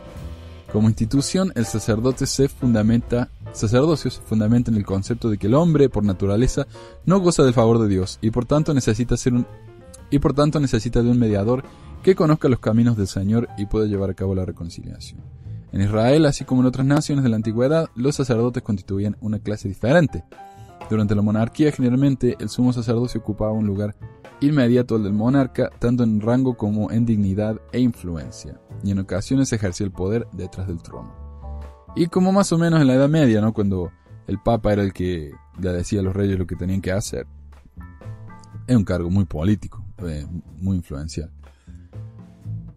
Como institución, el sacerdote se fundamenta, sacerdocio se fundamenta en el concepto de que el hombre, por naturaleza, no goza del favor de Dios y por tanto necesita ser un y por tanto necesita de un mediador que conozca los caminos del Señor y pueda llevar a cabo la reconciliación. En Israel, así como en otras naciones de la antigüedad, los sacerdotes constituían una clase diferente, durante la monarquía generalmente el sumo sacerdote ocupaba un lugar inmediato al del monarca, tanto en rango como en dignidad e influencia, y en ocasiones ejercía el poder detrás del trono. Y como más o menos en la Edad Media, ¿no? cuando el Papa era el que le decía a los reyes lo que tenían que hacer, es un cargo muy político, eh, muy influencial.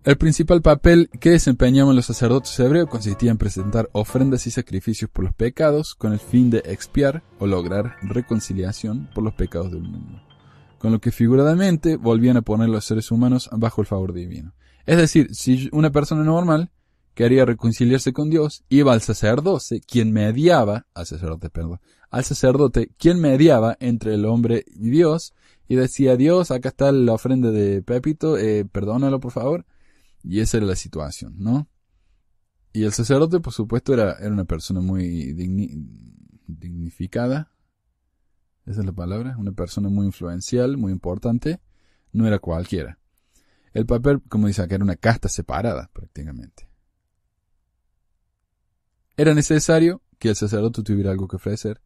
El principal papel que desempeñaban los sacerdotes hebreos consistía en presentar ofrendas y sacrificios por los pecados con el fin de expiar o lograr reconciliación por los pecados del mundo, con lo que figuradamente volvían a poner los seres humanos bajo el favor divino. Es decir, si una persona normal quería reconciliarse con Dios, iba al sacerdote, quien mediaba, al sacerdote, perdón, al sacerdote, quien mediaba entre el hombre y Dios, y decía, Dios, acá está la ofrenda de Pepito, eh, perdónalo por favor, y esa era la situación, ¿no? Y el sacerdote, por supuesto, era, era una persona muy dignificada. Esa es la palabra. Una persona muy influencial, muy importante. No era cualquiera. El papel, como dice era una casta separada, prácticamente. Era necesario que el sacerdote tuviera algo que ofrecer,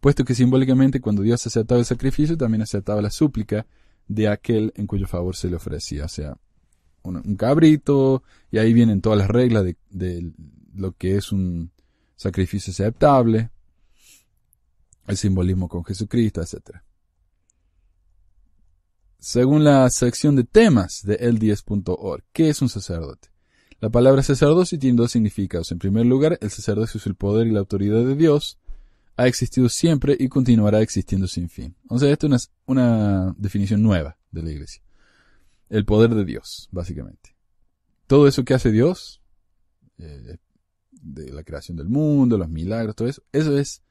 puesto que simbólicamente cuando Dios aceptaba el sacrificio, también aceptaba la súplica de aquel en cuyo favor se le ofrecía. O sea, un cabrito, y ahí vienen todas las reglas de, lo que es un sacrificio aceptable, el simbolismo con Jesucristo, etc. Según la sección de temas de L10.org, ¿qué es un sacerdote? La palabra sacerdocio tiene dos significados. En primer lugar, el sacerdocio es el poder y la autoridad de Dios. Ha existido siempre y continuará existiendo sin fin. Entonces, esta es una definición nueva de la iglesia el poder de Dios, básicamente. Todo eso que hace Dios, eh, de la creación del mundo, los milagros, todo eso, eso es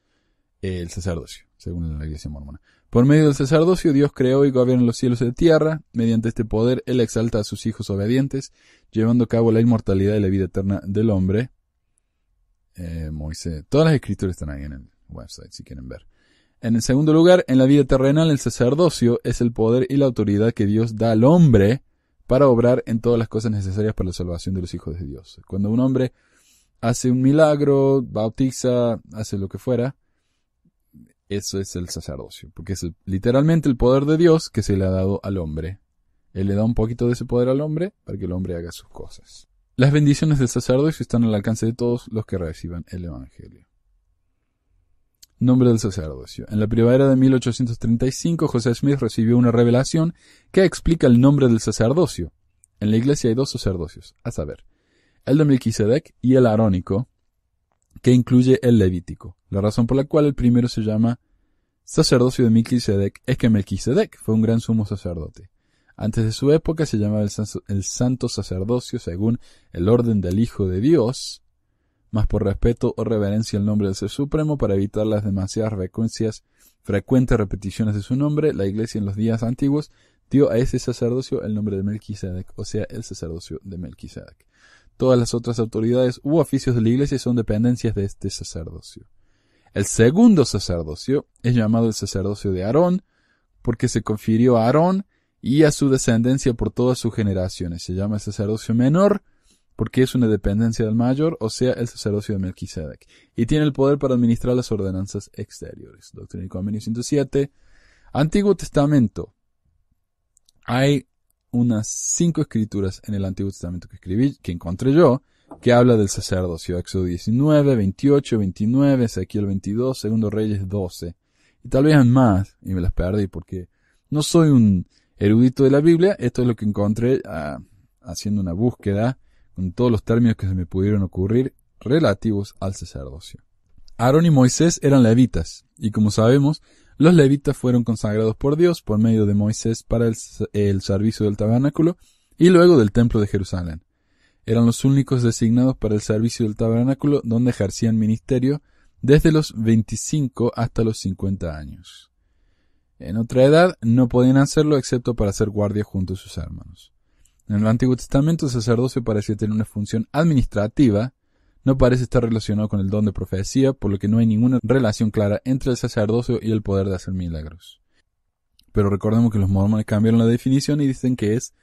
el sacerdocio, según la iglesia mormona. Por medio del sacerdocio, Dios creó y gobierna los cielos y la tierra. Mediante este poder, Él exalta a sus hijos obedientes, llevando a cabo la inmortalidad y la vida eterna del hombre. Eh, Moisés. Todas las escrituras están ahí en el website, si quieren ver. En el segundo lugar, en la vida terrenal el sacerdocio es el poder y la autoridad que Dios da al hombre para obrar en todas las cosas necesarias para la salvación de los hijos de Dios. Cuando un hombre hace un milagro, bautiza, hace lo que fuera, eso es el sacerdocio, porque es literalmente el poder de Dios que se le ha dado al hombre. Él le da un poquito de ese poder al hombre para que el hombre haga sus cosas. Las bendiciones del sacerdocio están al alcance de todos los que reciban el Evangelio. Nombre del sacerdocio. En la primavera de 1835, José Smith recibió una revelación que explica el nombre del sacerdocio. En la iglesia hay dos sacerdocios, a saber, el de Melquisedec y el arónico, que incluye el levítico. La razón por la cual el primero se llama sacerdocio de Melquisedec es que Melquisedec fue un gran sumo sacerdote. Antes de su época se llamaba el santo sacerdocio según el orden del Hijo de Dios, más por respeto o reverencia al nombre del Ser Supremo para evitar las demasiadas frecuencias, frecuentes repeticiones de su nombre, la Iglesia en los días antiguos dio a ese sacerdocio el nombre de Melquisedec, o sea, el sacerdocio de Melquisedec. Todas las otras autoridades u oficios de la Iglesia son dependencias de este sacerdocio. El segundo sacerdocio es llamado el sacerdocio de Aarón, porque se confirió a Aarón y a su descendencia por todas sus generaciones. Se llama el sacerdocio menor, porque es una dependencia del mayor, o sea, el sacerdocio de Melquisedec, y tiene el poder para administrar las ordenanzas exteriores. Doctrina y Convenio 107. Antiguo Testamento. Hay unas cinco escrituras en el Antiguo Testamento que escribí, que encontré yo, que habla del sacerdocio. Éxodo 19, 28, 29, Ezequiel 22, Segundo Reyes 12. Y tal vez más, y me las perdí porque no soy un erudito de la Biblia, esto es lo que encontré ah, haciendo una búsqueda todos los términos que se me pudieron ocurrir relativos al sacerdocio. Aarón y Moisés eran levitas, y como sabemos, los levitas fueron consagrados por Dios por medio de Moisés para el, el, servicio del tabernáculo y luego del templo de Jerusalén. Eran los únicos designados para el servicio del tabernáculo donde ejercían ministerio desde los 25 hasta los 50 años. En otra edad no podían hacerlo excepto para ser guardia junto a sus hermanos. En el Antiguo Testamento el sacerdocio parecía tener una función administrativa, no parece estar relacionado con el don de profecía, por lo que no hay ninguna relación clara entre el sacerdocio y el poder de hacer milagros. Pero recordemos que los mormones cambiaron la definición y dicen que es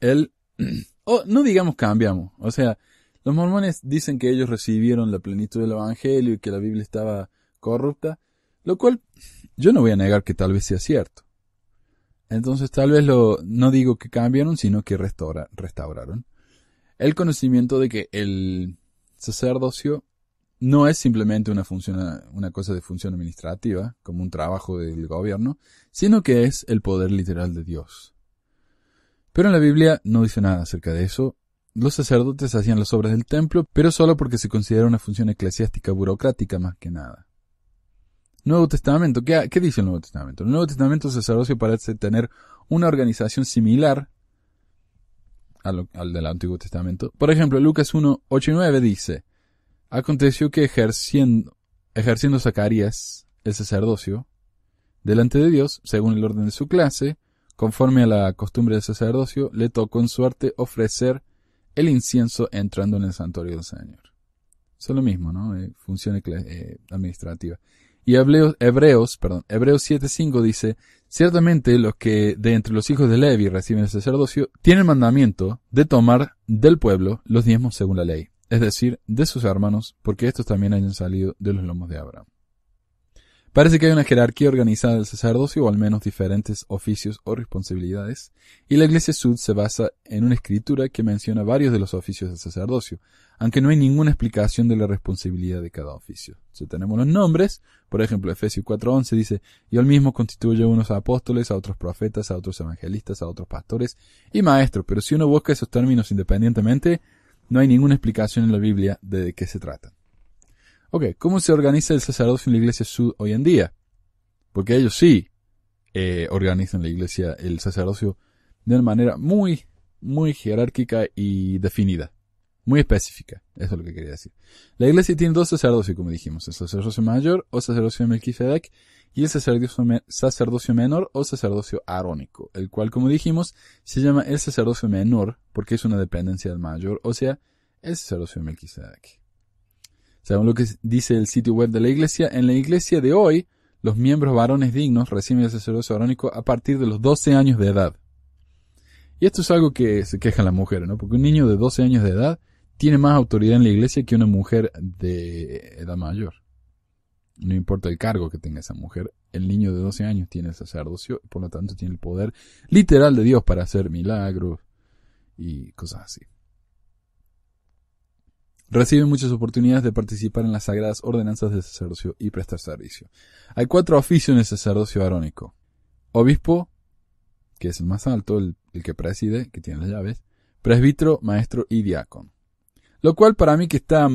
el... (clears throat) o no digamos cambiamos, o sea, los mormones dicen que ellos recibieron la plenitud del Evangelio y que la Biblia estaba corrupta, lo cual yo no voy a negar que tal vez sea cierto. Entonces tal vez lo, no digo que cambiaron, sino que restauraron. El conocimiento de que el sacerdocio no es simplemente una, función, una cosa de función administrativa, como un trabajo del gobierno, sino que es el poder literal de Dios. Pero en la Biblia no dice nada acerca de eso. Los sacerdotes hacían las obras del templo, pero solo porque se considera una función eclesiástica burocrática más que nada. Nuevo Testamento. ¿Qué, dice el Nuevo Testamento? El Nuevo Testamento sacerdocio parece tener una organización similar al, del Antiguo Testamento. Por ejemplo, Lucas 1, y dice, Aconteció que ejerciendo, ejerciendo Zacarías el sacerdocio, delante de Dios, según el orden de su clase, conforme a la costumbre del sacerdocio, le tocó en suerte ofrecer el incienso entrando en el santuario del Señor. Eso es lo mismo, ¿no? Eh, función eh, administrativa. Y Hebreos, Hebreos, perdón, Hebreos 7.5 dice, Ciertamente los que de entre los hijos de Levi reciben el sacerdocio tienen mandamiento de tomar del pueblo los diezmos según la ley, es decir, de sus hermanos, porque estos también hayan salido de los lomos de Abraham. Parece que hay una jerarquía organizada del sacerdocio, o al menos diferentes oficios o responsabilidades, y la Iglesia Sud se basa en una escritura que menciona varios de los oficios del sacerdocio, aunque no hay ninguna explicación de la responsabilidad de cada oficio. Si tenemos los nombres, por ejemplo, Efesios 4.11 dice, y él mismo constituye a unos apóstoles, a otros profetas, a otros evangelistas, a otros pastores y maestros, pero si uno busca esos términos independientemente, no hay ninguna explicación en la Biblia de qué se trata. Ok, ¿cómo se organiza el sacerdocio en la Iglesia Sud hoy en día? Porque ellos sí eh, organizan la Iglesia, el sacerdocio, de una manera muy, muy jerárquica y definida muy específica. Eso es lo que quería decir. La iglesia tiene dos sacerdocios, como dijimos. El sacerdocio mayor o sacerdocio de Melquisedec y el sacerdocio, sacerdocio menor o sacerdocio arónico, el cual, como dijimos, se llama el sacerdocio menor porque es una dependencia del mayor, o sea, el sacerdocio de Melquisedec. Según lo que dice el sitio web de la iglesia, en la iglesia de hoy, los miembros varones dignos reciben el sacerdocio arónico a partir de los 12 años de edad. Y esto es algo que se queja la mujer, ¿no? Porque un niño de 12 años de edad tiene más autoridad en la iglesia que una mujer de edad mayor. No importa el cargo que tenga esa mujer, el niño de 12 años tiene el sacerdocio, por lo tanto tiene el poder literal de Dios para hacer milagros y cosas así. Recibe muchas oportunidades de participar en las sagradas ordenanzas del sacerdocio y prestar servicio. Hay cuatro oficios en el sacerdocio arónico. Obispo, que es el más alto, el que preside, que tiene las llaves, presbítero, maestro y diácono. Lo cual para mí que está...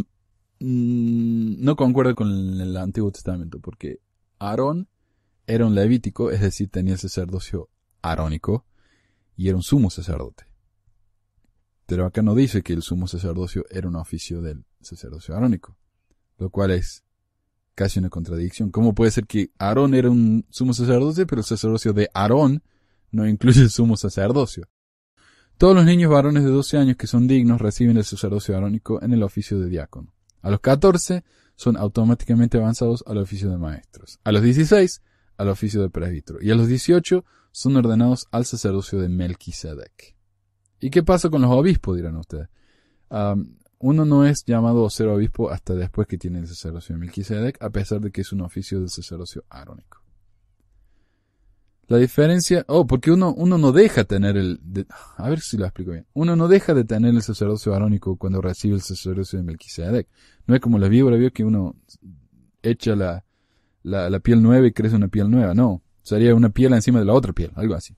Mm, no concuerda con el, Antiguo Testamento, porque Aarón era un levítico, es decir, tenía el sacerdocio arónico y era un sumo sacerdote. Pero acá no dice que el sumo sacerdocio era un oficio del sacerdocio arónico, lo cual es casi una contradicción. ¿Cómo puede ser que Aarón era un sumo sacerdote, pero el sacerdocio de Aarón no incluye el sumo sacerdocio? Todos los niños varones de 12 años que son dignos reciben el sacerdocio arónico en el oficio de diácono. A los 14 son automáticamente avanzados al oficio de maestros. A los 16 al oficio de presbítero. Y a los 18 son ordenados al sacerdocio de Melquisedec. ¿Y qué pasa con los obispos? dirán ustedes. uno no es llamado a ser obispo hasta después que tiene el sacerdocio de Melquisedec, a pesar de que es un oficio del sacerdocio arónico. La diferencia, oh, porque uno, uno no deja tener el, de, a ver si lo explico bien. Uno no deja de tener el sacerdocio arónico cuando recibe el sacerdocio de Melquisedec. No es como la víbora, vio que uno echa la, la, piel nueva y crece una piel nueva. No. Sería una piel encima de la otra piel, algo así.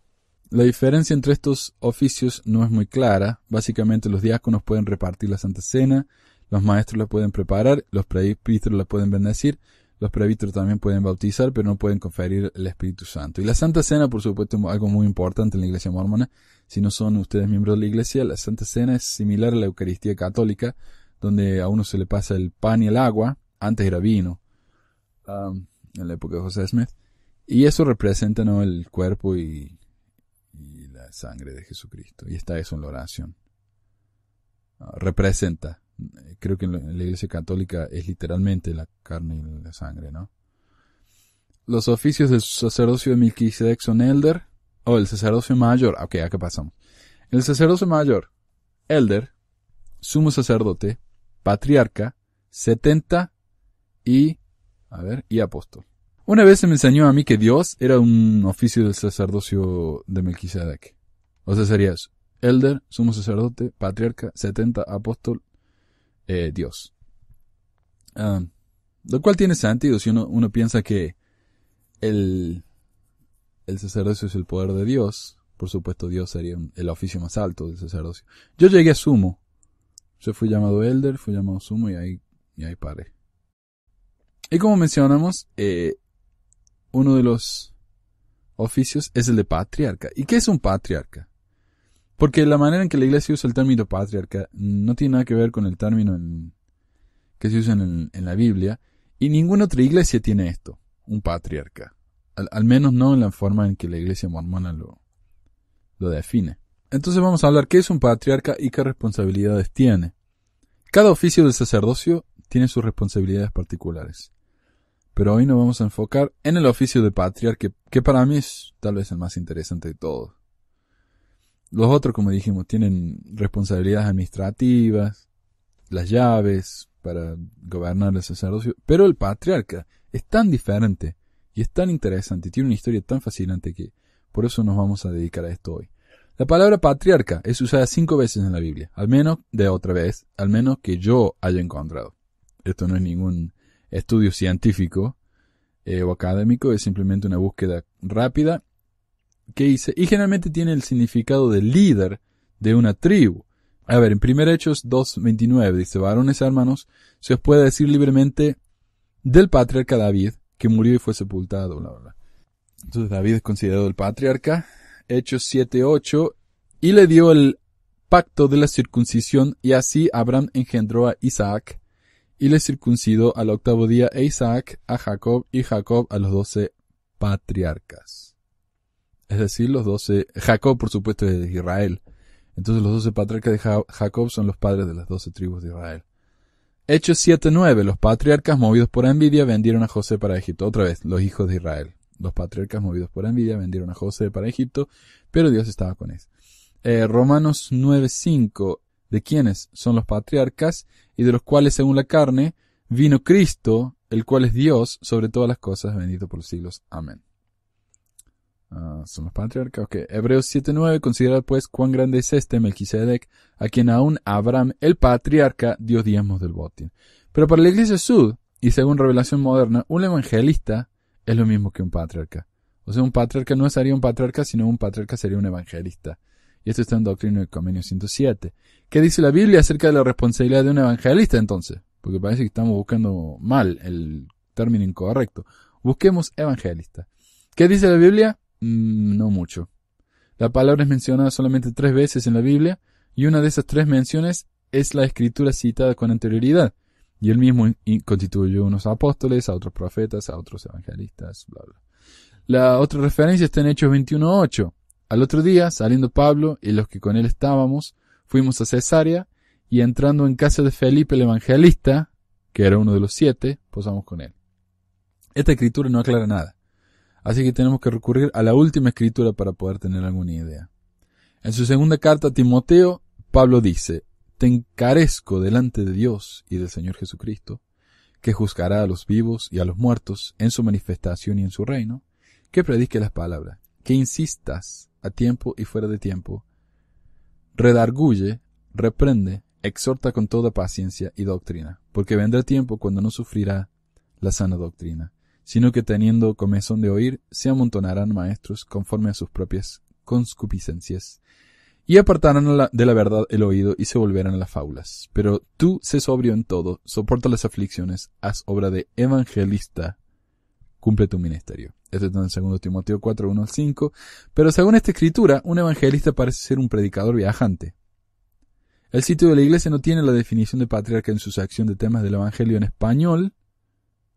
La diferencia entre estos oficios no es muy clara. Básicamente los diáconos pueden repartir la Santa Cena, los maestros la pueden preparar, los presbíteros la pueden bendecir, los prebíteros también pueden bautizar, pero no pueden conferir el Espíritu Santo. Y la Santa Cena, por supuesto, es algo muy importante en la Iglesia Mormona. Si no son ustedes miembros de la Iglesia, la Santa Cena es similar a la Eucaristía Católica, donde a uno se le pasa el pan y el agua. Antes era vino, um, en la época de José Smith. Y eso representa ¿no? el cuerpo y, la sangre de Jesucristo. Y esta es una oración. Ah, representa creo que en la, Iglesia Católica es literalmente la carne y la sangre, ¿no? Los oficios del sacerdocio de Melquisedec son elder, o el sacerdocio mayor, ah, ok, acá pasamos. El sacerdocio mayor, elder, sumo sacerdote, patriarca, setenta y, a ver, y apóstol. Una vez se me enseñó a mí que Dios era un oficio del sacerdocio de Melquisedec. O sea, serías elder, sumo sacerdote, patriarca, setenta, apóstol eh, Dios. Ah, lo cual tiene sentido si uno, piensa que el, el, sacerdocio es el poder de Dios. Por supuesto, Dios sería el oficio más alto del sacerdocio. Yo llegué a sumo. Yo fui llamado elder, fui llamado sumo y ahí, y ahí paré. Y como mencionamos, eh, uno de los oficios es el de patriarca. ¿Y qué es un patriarca? Porque la manera en que la iglesia usa el término patriarca no tiene nada que ver con el término que se usa en, la Biblia, y ninguna otra iglesia tiene esto, un patriarca. Al, menos no en la forma en que la iglesia mormona lo, define. Entonces vamos a hablar qué es un patriarca y qué responsabilidades tiene. Cada oficio del sacerdocio tiene sus responsabilidades particulares. Pero hoy nos vamos a enfocar en el oficio de patriarca, que para mí es tal vez el más interesante de todos. Los otros, como dijimos, tienen responsabilidades administrativas, las llaves para gobernar el sacerdocio, pero el patriarca es tan diferente y es tan interesante, tiene una historia tan fascinante que por eso nos vamos a dedicar a esto hoy. La palabra patriarca es usada cinco veces en la Biblia, al menos de otra vez, al menos que yo haya encontrado. Esto no es ningún estudio científico eh, o académico, es simplemente una búsqueda rápida que dice? y generalmente tiene el significado de líder de una tribu. A ver, en primer Hechos 2.29 dice, varones hermanos, se os puede decir libremente del patriarca David, que murió y fue sepultado, bla, bla, Entonces David es considerado el patriarca. Hechos 7.8, y le dio el pacto de la circuncisión, y así Abraham engendró a Isaac, y le circuncidó al octavo día a e Isaac, a Jacob, y Jacob a los doce patriarcas es decir, los doce, Jacob por supuesto es de Israel. Entonces los doce patriarcas de Jacob son los padres de las doce tribus de Israel. Hechos 7.9. Los patriarcas movidos por envidia vendieron a José para Egipto. Otra vez, los hijos de Israel. Los patriarcas movidos por envidia vendieron a José para Egipto, pero Dios estaba con él. Eh, Romanos Romanos 9.5. ¿De quiénes son los patriarcas? Y de los cuales, según la carne, vino Cristo, el cual es Dios sobre todas las cosas, bendito por los siglos. Amén. Ah, son los patriarcas. Ok. Hebreos 7.9. considera pues cuán grande es este Melquisedec, a quien aún Abraham, el patriarca, dio diezmos del botín. Pero para la iglesia sud, y según revelación moderna, un evangelista es lo mismo que un patriarca. O sea, un patriarca no sería un patriarca, sino un patriarca sería un evangelista. Y esto está en Doctrina de Convenio 107. ¿Qué dice la Biblia acerca de la responsabilidad de un evangelista entonces? Porque parece que estamos buscando mal el término incorrecto. Busquemos evangelista. ¿Qué dice la Biblia? Mm, no mucho. La palabra es mencionada solamente tres veces en la Biblia, y una de esas tres menciones es la escritura citada con anterioridad, y él mismo constituyó unos apóstoles, a otros profetas, a otros evangelistas, bla, bla. La otra referencia está en Hechos 21.8. Al otro día, saliendo Pablo y los que con él estábamos, fuimos a Cesarea, y entrando en casa de Felipe el evangelista, que era uno de los siete, posamos con él. Esta escritura no aclara nada así que tenemos que recurrir a la última escritura para poder tener alguna idea. En su segunda carta a Timoteo, Pablo dice, Te encarezco delante de Dios y del Señor Jesucristo, que juzgará a los vivos y a los muertos en su manifestación y en su reino, que predique las palabras, que insistas a tiempo y fuera de tiempo, redarguye, reprende, exhorta con toda paciencia y doctrina, porque vendrá tiempo cuando no sufrirá la sana doctrina, sino que teniendo comezón de oír, se amontonarán maestros conforme a sus propias conscupiscencias, y apartarán de la verdad el oído y se volverán a las fábulas. Pero tú sé sobrio en todo, soporta las aflicciones, haz obra de evangelista, cumple tu ministerio. Esto está en 2 Timoteo 4, 1 al 5. Pero según esta escritura, un evangelista parece ser un predicador viajante. El sitio de la iglesia no tiene la definición de patriarca en su sección de temas del evangelio en español,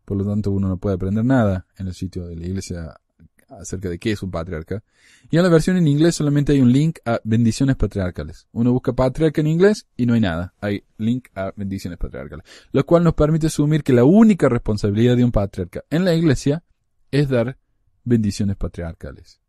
por lo tanto, uno no puede aprender nada en el sitio de la iglesia acerca de qué es un patriarca. Y en la versión en inglés solamente hay un link a bendiciones patriarcales. Uno busca patriarca en inglés y no hay nada. Hay link a bendiciones patriarcales. Lo cual nos permite asumir que la única responsabilidad de un patriarca en la iglesia es dar bendiciones patriarcales.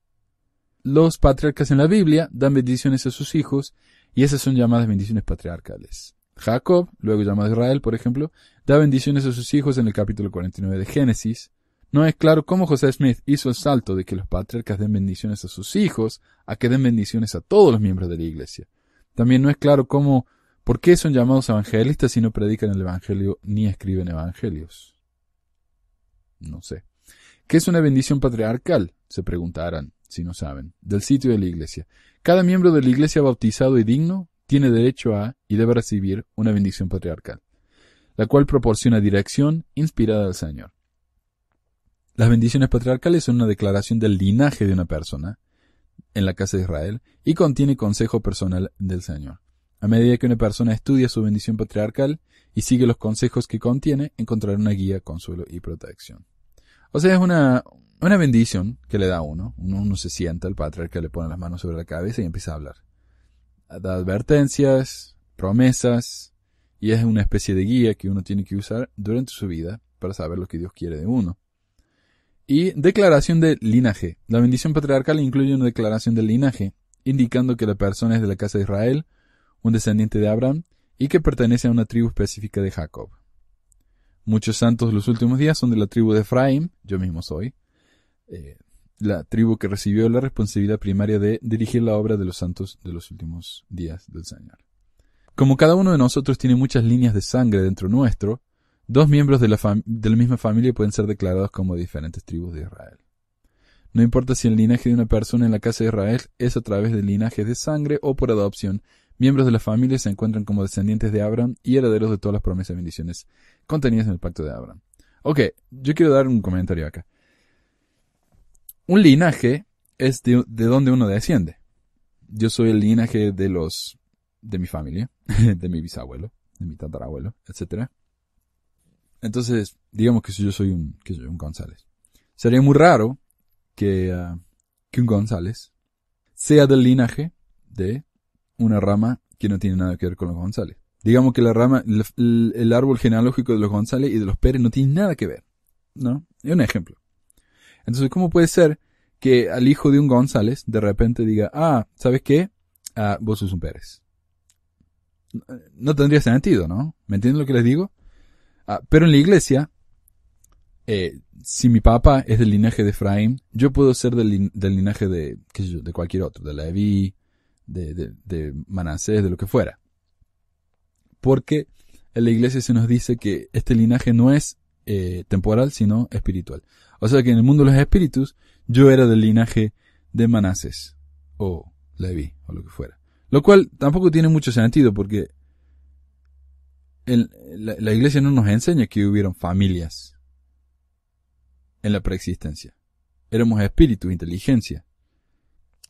Los patriarcas en la Biblia dan bendiciones a sus hijos y esas son llamadas bendiciones patriarcales. Jacob, luego llamado Israel, por ejemplo, da bendiciones a sus hijos en el capítulo 49 de Génesis. No es claro cómo José Smith hizo el salto de que los patriarcas den bendiciones a sus hijos a que den bendiciones a todos los miembros de la iglesia. También no es claro cómo, por qué son llamados evangelistas si no predican el evangelio ni escriben evangelios. No sé. ¿Qué es una bendición patriarcal? se preguntarán, si no saben, del sitio de la iglesia. Cada miembro de la iglesia bautizado y digno tiene derecho a y debe recibir una bendición patriarcal, la cual proporciona dirección inspirada al Señor. Las bendiciones patriarcales son una declaración del linaje de una persona en la casa de Israel y contiene consejo personal del Señor. A medida que una persona estudia su bendición patriarcal y sigue los consejos que contiene, encontrará una guía, consuelo y protección. O sea, es una, bendición que le da uno. uno. Uno se sienta, el patriarca le pone las manos sobre la cabeza y empieza a hablar da advertencias, promesas, y es una especie de guía que uno tiene que usar durante su vida para saber lo que Dios quiere de uno. Y declaración de linaje. La bendición patriarcal incluye una declaración de linaje, indicando que la persona es de la casa de Israel, un descendiente de Abraham, y que pertenece a una tribu específica de Jacob. Muchos santos de los últimos días son de la tribu de Efraín, yo mismo soy. Eh, la tribu que recibió la responsabilidad primaria de dirigir la obra de los santos de los últimos días del Señor. Como cada uno de nosotros tiene muchas líneas de sangre dentro nuestro, dos miembros de la, la, misma familia pueden ser declarados como diferentes tribus de Israel. No importa si el linaje de una persona en la casa de Israel es a través de linajes de sangre o por adopción, miembros de la familia se encuentran como descendientes de Abraham y herederos de todas las promesas y bendiciones contenidas en el pacto de Abraham. Ok, yo quiero dar un comentario acá. Un linaje es de, donde uno desciende. Yo soy el linaje de los, de mi familia, (laughs) de mi bisabuelo, de mi tatarabuelo, etc. Entonces, digamos que yo soy un, que soy un González. Sería muy raro que, ah, que un González sea del linaje de una rama que no tiene nada que ver con los González. Digamos que la rama, el, árbol genealógico de los González y de los Pérez no tiene nada que ver. ¿No? Es un ejemplo. Entonces, ¿cómo puede ser que al hijo de un González de repente diga, ah, ¿sabes qué? Ah, vos sos un Pérez. No tendría sentido, ¿no? ¿Me entienden lo que les digo? Ah, pero en la iglesia, eh, si mi papá es del linaje de Efraín, yo puedo ser del, linaje de, qué de cualquier otro, de Levi, de, de, de Manasés, de lo que fuera. Porque en la iglesia se nos dice que este linaje no es eh, temporal, sino espiritual. O sea que en el mundo de los espíritus yo era del linaje de Manases, o Levi, o lo que fuera. Lo cual tampoco tiene mucho sentido porque la, iglesia no nos enseña que hubieron familias en la preexistencia. Éramos espíritus, inteligencia.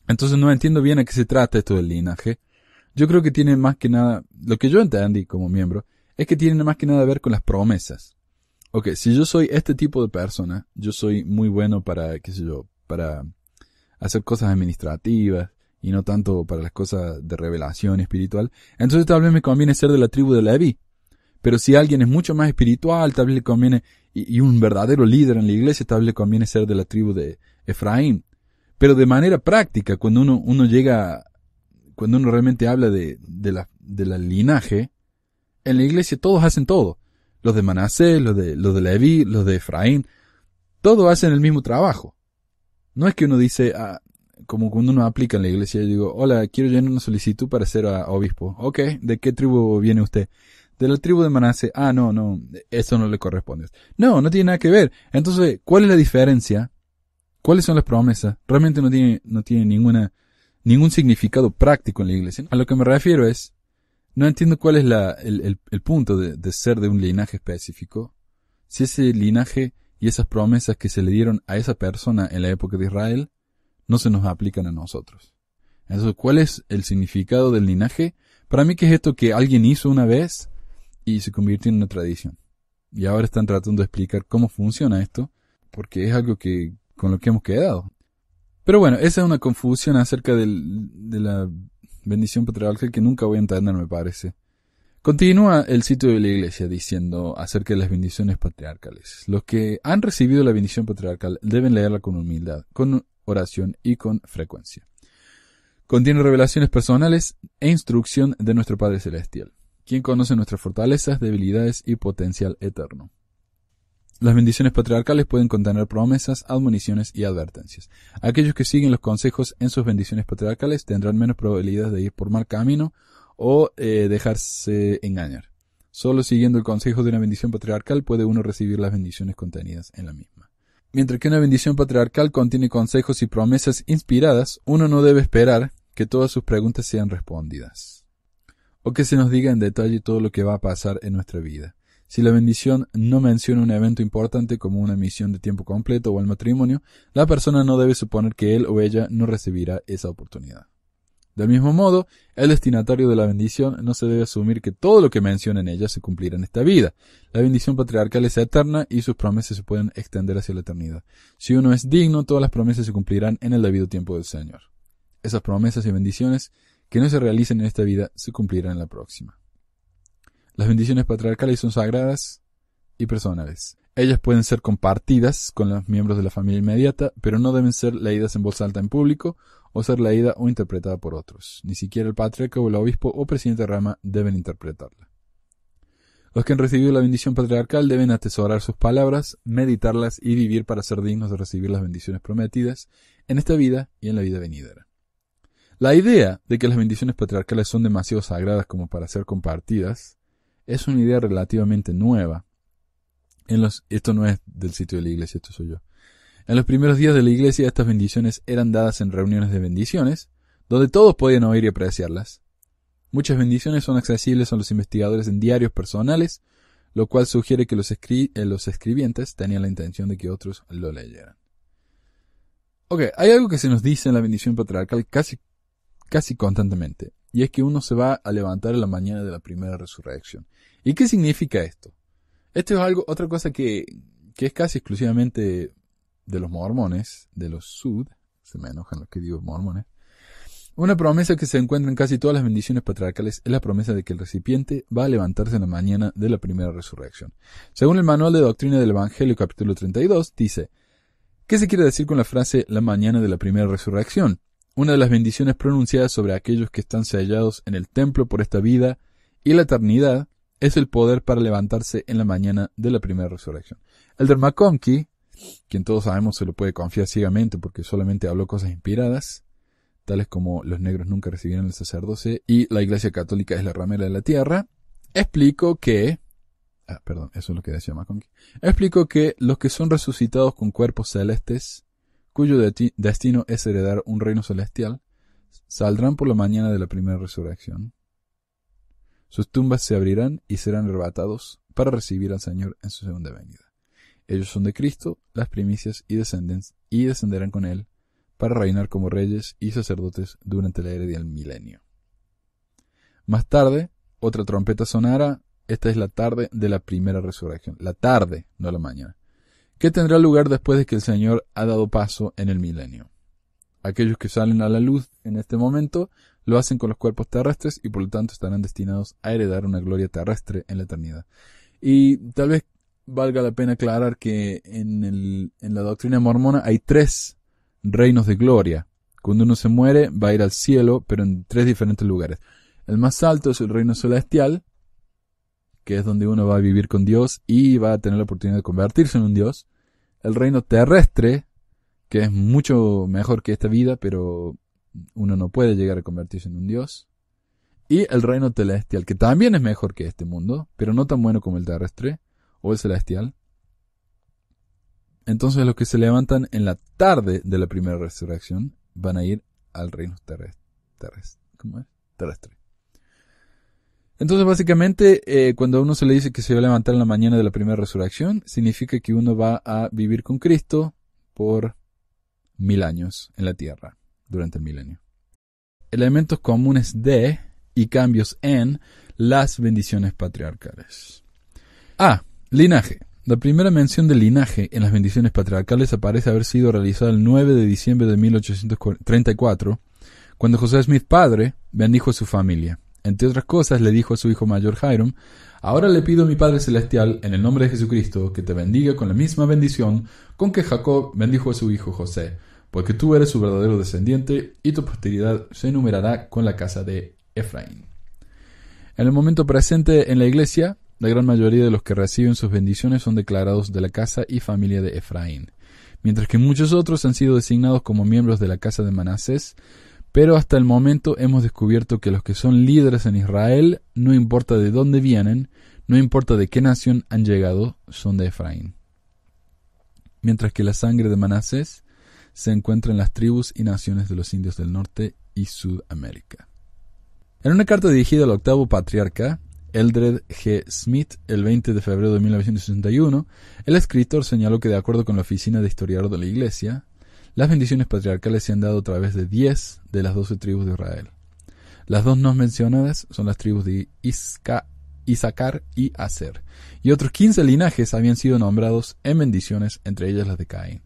Entonces no entiendo bien a qué se trata esto del linaje. Yo creo que tiene más que nada, lo que yo entendí como miembro, es que tiene más que nada a ver con las promesas ok, si yo soy este tipo de persona, yo soy muy bueno para, qué sé yo, para hacer cosas administrativas y no tanto para las cosas de revelación espiritual, entonces tal vez me conviene ser de la tribu de Levi. Pero si alguien es mucho más espiritual, tal vez le conviene, y, un verdadero líder en la iglesia, tal vez le conviene ser de la tribu de Efraín. Pero de manera práctica, cuando uno, uno llega, cuando uno realmente habla de, la, de la linaje, en la iglesia todos hacen todo los de Manasés, los de, los de Leví, los de Efraín, todos hacen el mismo trabajo. No es que uno dice, ah, como cuando uno aplica en la iglesia, yo digo, hola, quiero llenar una solicitud para ser ah, obispo. Ok, ¿de qué tribu viene usted? De la tribu de Manasés. Ah, no, no, eso no le corresponde. No, no tiene nada que ver. Entonces, ¿cuál es la diferencia? ¿Cuáles son las promesas? Realmente no tiene, no tiene ninguna, ningún significado práctico en la iglesia. A lo que me refiero es, no entiendo cuál es el, punto de, ser de un linaje específico. Si ese linaje y esas promesas que se le dieron a esa persona en la época de Israel no se nos aplican a nosotros. Entonces, ¿cuál es el significado del linaje? Para mí que es esto que alguien hizo una vez y se convirtió en una tradición. Y ahora están tratando de explicar cómo funciona esto, porque es algo que con lo que hemos quedado. Pero bueno, esa es una confusión acerca de la Bendición patriarcal que nunca voy a entender, me parece. Continúa el sitio de la iglesia diciendo acerca de las bendiciones patriarcales. Los que han recibido la bendición patriarcal deben leerla con humildad, con oración y con frecuencia. Contiene revelaciones personales e instrucción de nuestro Padre Celestial, quien conoce nuestras fortalezas, debilidades y potencial eterno. Las bendiciones patriarcales pueden contener promesas, admoniciones y advertencias. Aquellos que siguen los consejos en sus bendiciones patriarcales tendrán menos probabilidades de ir por mal camino o eh, dejarse engañar. Solo siguiendo el consejo de una bendición patriarcal puede uno recibir las bendiciones contenidas en la misma. Mientras que una bendición patriarcal contiene consejos y promesas inspiradas, uno no debe esperar que todas sus preguntas sean respondidas o que se nos diga en detalle todo lo que va a pasar en nuestra vida. Si la bendición no menciona un evento importante como una misión de tiempo completo o el matrimonio, la persona no debe suponer que él o ella no recibirá esa oportunidad. Del mismo modo, el destinatario de la bendición no se debe asumir que todo lo que menciona en ella se cumplirá en esta vida. La bendición patriarcal es eterna y sus promesas se pueden extender hacia la eternidad. Si uno es digno, todas las promesas se cumplirán en el debido tiempo del Señor. Esas promesas y bendiciones que no se realicen en esta vida se cumplirán en la próxima. Las bendiciones patriarcales son sagradas y personales. Ellas pueden ser compartidas con los miembros de la familia inmediata, pero no deben ser leídas en voz alta en público o ser leída o interpretada por otros. Ni siquiera el patriarca o el obispo o presidente de rama deben interpretarla. Los que han recibido la bendición patriarcal deben atesorar sus palabras, meditarlas y vivir para ser dignos de recibir las bendiciones prometidas en esta vida y en la vida venidera. La idea de que las bendiciones patriarcales son demasiado sagradas como para ser compartidas es una idea relativamente nueva. En los, esto no es del sitio de la iglesia, esto soy yo. En los primeros días de la iglesia estas bendiciones eran dadas en reuniones de bendiciones, donde todos podían oír y apreciarlas. Muchas bendiciones son accesibles a los investigadores en diarios personales, lo cual sugiere que los, eh, escribientes tenían la intención de que otros lo leyeran. Ok, hay algo que se nos dice en la bendición patriarcal casi constantemente y es que uno se va a levantar en la mañana de la primera resurrección. ¿Y qué significa esto? Esto es algo, otra cosa que, que es casi exclusivamente de los mormones, de los sud, se me enojan los que digo mormones, una promesa que se encuentra en casi todas las bendiciones patriarcales es la promesa de que el recipiente va a levantarse en la mañana de la primera resurrección. Según el Manual de Doctrina del Evangelio capítulo 32, dice, ¿qué se quiere decir con la frase la mañana de la primera resurrección? una de las bendiciones pronunciadas sobre aquellos que están sellados en el templo por esta vida y la eternidad es el poder para levantarse en la mañana de la primera resurrección. Elder McConkie, quien todos sabemos se lo puede confiar ciegamente porque solamente habló cosas inspiradas, tales como los negros nunca recibieron el sacerdocio y la Iglesia Católica es la ramera de la tierra, explicó que, ah, perdón, eso es lo que decía McConkie, explicó que los que son resucitados con cuerpos celestes cuyo destino es heredar un reino celestial, saldrán por la mañana de la primera resurrección. Sus tumbas se abrirán y serán arrebatados para recibir al Señor en su segunda venida. Ellos son de Cristo, las primicias y descenden, y descenderán con él para reinar como reyes y sacerdotes durante la era del milenio. Más tarde, otra trompeta sonará. Esta es la tarde de la primera resurrección. La tarde, no la mañana. ¿Qué tendrá lugar después de que el Señor ha dado paso en el milenio. Aquellos que salen a la luz en este momento lo hacen con los cuerpos terrestres y por lo tanto estarán destinados a heredar una gloria terrestre en la eternidad. Y tal vez valga la pena aclarar que en la doctrina mormona hay tres reinos de gloria. Cuando uno se muere va a ir al cielo, pero en tres diferentes lugares. El más alto es el reino celestial, que es donde uno va a vivir con Dios y va a tener la oportunidad de convertirse en un Dios el reino terrestre, que es mucho mejor que esta vida, pero uno no puede llegar a convertirse en un dios, y el reino celestial, que también es mejor que este mundo, pero no tan bueno como el terrestre o el celestial. Entonces los que se levantan en la tarde de la primera resurrección van a ir al reino terrestre. ¿Cómo es? Terrestre. Entonces, básicamente, eh, cuando a uno se le dice que se va a levantar en la mañana de la primera resurrección, significa que uno va a vivir con Cristo por mil años en la tierra, durante el milenio. Elementos comunes de y cambios en las bendiciones patriarcales. A. Linaje. La primera mención del linaje en las bendiciones patriarcales aparece haber sido realizada el 9 de diciembre de 1834, cuando José Smith padre bendijo a su familia. Entre otras cosas, le dijo a su hijo mayor Hiram, Ahora le pido a mi Padre Celestial, en el nombre de Jesucristo, que te bendiga con la misma bendición con que Jacob bendijo a su hijo José, porque tú eres su verdadero descendiente y tu posteridad se enumerará con la casa de Efraín. En el momento presente en la iglesia, la gran mayoría de los que reciben sus bendiciones son declarados de la casa y familia de Efraín, mientras que muchos otros han sido designados como miembros de la casa de Manasés, pero hasta el momento hemos descubierto que los que son líderes en Israel, no importa de dónde vienen, no importa de qué nación han llegado, son de Efraín. Mientras que la sangre de Manasés se encuentra en las tribus y naciones de los indios del norte y Sudamérica. En una carta dirigida al octavo patriarca, Eldred G. Smith, el 20 de febrero de 1961, el escritor señaló que de acuerdo con la Oficina de Historiador de la Iglesia, las bendiciones patriarcales se han dado a través de 10 de las 12 tribus de Israel. Las dos no mencionadas son las tribus de Isca, Isaacar y Aser. Y otros 15 linajes habían sido nombrados en bendiciones, entre ellas las de Caín.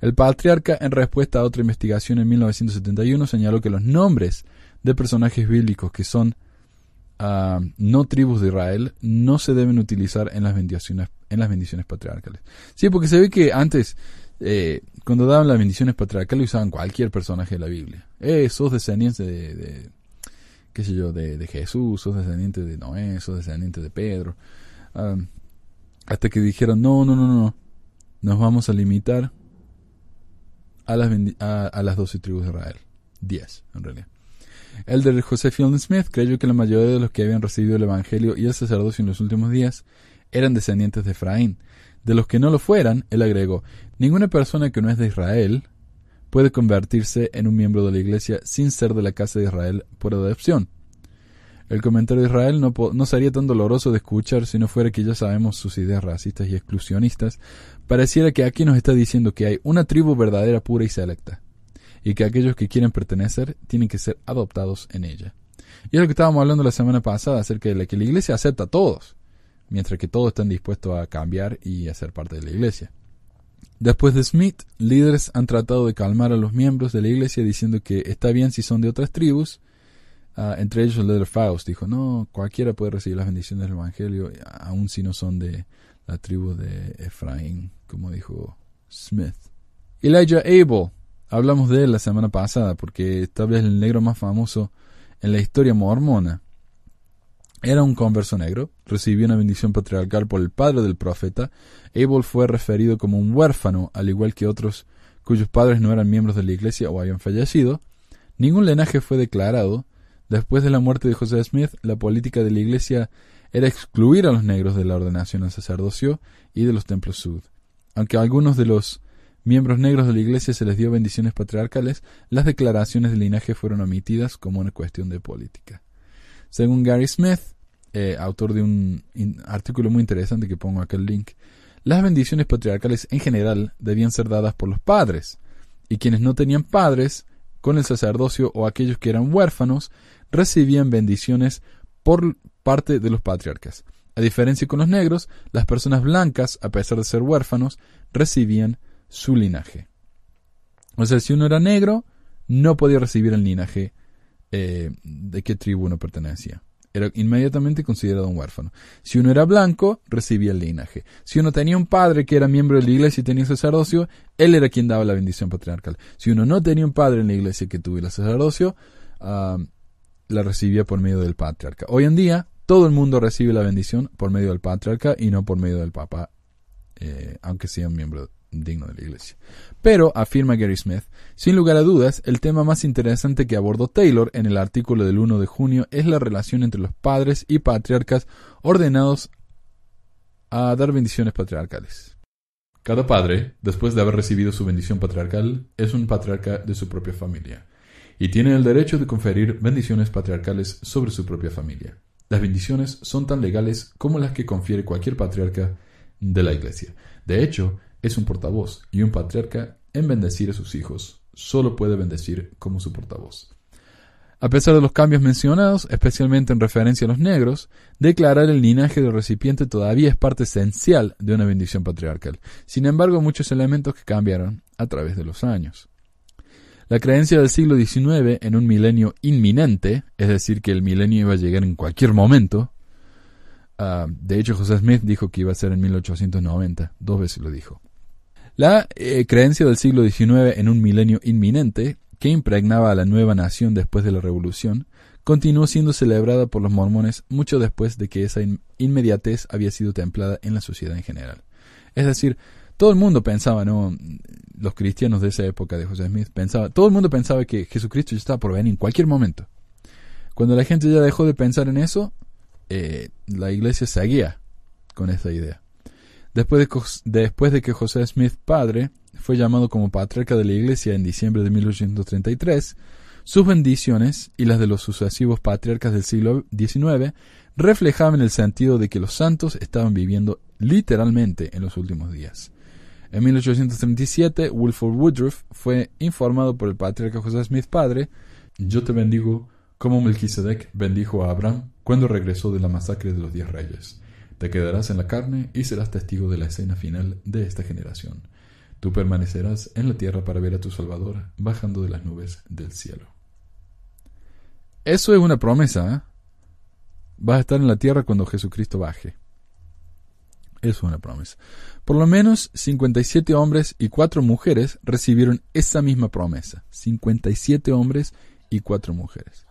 El patriarca, en respuesta a otra investigación en 1971, señaló que los nombres de personajes bíblicos que son ah, no tribus de Israel no se deben utilizar en las bendiciones, en las bendiciones patriarcales. Sí, porque se ve que antes eh, cuando daban las bendiciones patriarcales usaban cualquier personaje de la Biblia. Esos eh, sos de, qué sé yo, de, Jesús, sos descendiente de Noé, sos descendiente de Pedro. Ah, hasta que dijeron, no, no, no, no, nos vamos a limitar a las, a, las 12 tribus de Israel. 10, en realidad. El de José Fielding Smith creyó que la mayoría de los que habían recibido el Evangelio y el sacerdocio en los últimos días eran descendientes de Efraín, de los que no lo fueran, él agregó, ninguna persona que no es de Israel puede convertirse en un miembro de la Iglesia sin ser de la casa de Israel por adopción. El comentario de Israel no, no, sería tan doloroso de escuchar si no fuera que ya sabemos sus ideas racistas y exclusionistas. Pareciera que aquí nos está diciendo que hay una tribu verdadera, pura y selecta, y que aquellos que quieren pertenecer tienen que ser adoptados en ella. Y es lo que estábamos hablando la semana pasada acerca de que la Iglesia acepta a todos mientras que todos están dispuestos a cambiar y a ser parte de la iglesia. Después de Smith, líderes han tratado de calmar a los miembros de la iglesia diciendo que está bien si son de otras tribus, ah, entre ellos Leather Faust dijo, no, cualquiera puede recibir las bendiciones del Evangelio, aun si no son de la tribu de Efraín, como dijo Smith. Elijah Abel, hablamos de él la semana pasada porque tal vez el negro más famoso en la historia mormona. Era un converso negro, recibió una bendición patriarcal por el padre del profeta. Abel fue referido como un huérfano, al igual que otros cuyos padres no eran miembros de la iglesia o habían fallecido. Ningún linaje fue declarado. Después de la muerte de José Smith, la política de la iglesia era excluir a los negros de la ordenación al sacerdocio y de los templos sud. Aunque a algunos de los miembros negros de la iglesia se les dio bendiciones patriarcales, las declaraciones de linaje fueron omitidas como una cuestión de política. Según Gary Smith, eh, autor de un artículo muy interesante que pongo aquí el link, las bendiciones patriarcales en general debían ser dadas por los padres, y quienes no tenían padres, con el sacerdocio o aquellos que eran huérfanos, recibían bendiciones por parte de los patriarcas. A diferencia con los negros, las personas blancas, a pesar de ser huérfanos, recibían su linaje. O sea, si uno era negro, no podía recibir el linaje eh, de qué tribu uno pertenecía. Era inmediatamente considerado un huérfano. Si uno era blanco, recibía el linaje. Si uno tenía un padre que era miembro de la iglesia y tenía sacerdocio, él era quien daba la bendición patriarcal. Si uno no tenía un padre en la iglesia que tuviera sacerdocio, ah, la recibía por medio del patriarca. Hoy en día, todo el mundo recibe la bendición por medio del patriarca y no por medio del papa, eh, aunque un miembro digno de la iglesia. Pero, afirma Gary Smith, sin lugar a dudas, el tema más interesante que abordó Taylor en el artículo del 1 de junio es la relación entre los padres y patriarcas ordenados a dar bendiciones patriarcales. Cada padre, después de haber recibido su bendición patriarcal, es un patriarca de su propia familia y tiene el derecho de conferir bendiciones patriarcales sobre su propia familia. Las bendiciones son tan legales como las que confiere cualquier patriarca de la Iglesia. De hecho, es un portavoz y un patriarca en bendecir a sus hijos solo puede bendecir como su portavoz. A pesar de los cambios mencionados, especialmente en referencia a los negros, declarar el linaje del recipiente todavía es parte esencial de una bendición patriarcal. Sin embargo, muchos elementos que cambiaron a través de los años. La creencia del siglo XIX en un milenio inminente, es decir, que el milenio iba a llegar en cualquier momento, ah, de hecho José Smith dijo que iba a ser en 1890, dos veces lo dijo. La eh, creencia del siglo XIX en un milenio inminente, que impregnaba a la nueva nación después de la Revolución, continuó siendo celebrada por los mormones mucho después de que esa inmediatez había sido templada en la sociedad en general. Es decir, todo el mundo pensaba, ¿no? Los cristianos de esa época de José Smith pensaba, todo el mundo pensaba que Jesucristo ya estaba por venir en cualquier momento. Cuando la gente ya dejó de pensar en eso, eh, la iglesia seguía con esa idea. Después de, que José Smith padre fue llamado como patriarca de la Iglesia en diciembre de 1833, sus bendiciones y las de los sucesivos patriarcas del siglo XIX reflejaban el sentido de que los santos estaban viviendo literalmente en los últimos días. En 1837, Wilford Woodruff fue informado por el patriarca José Smith padre, Yo te bendigo como Melquisedec bendijo a Abraham cuando regresó de la masacre de los diez reyes. Te quedarás en la carne y serás testigo de la escena final de esta generación. Tú permanecerás en la tierra para ver a tu Salvador bajando de las nubes del cielo. Eso es una promesa. ¿eh? Vas a estar en la tierra cuando Jesucristo baje. Eso es una promesa. Por lo menos 57 hombres y 4 mujeres recibieron esa misma promesa. 57 hombres y 4 mujeres.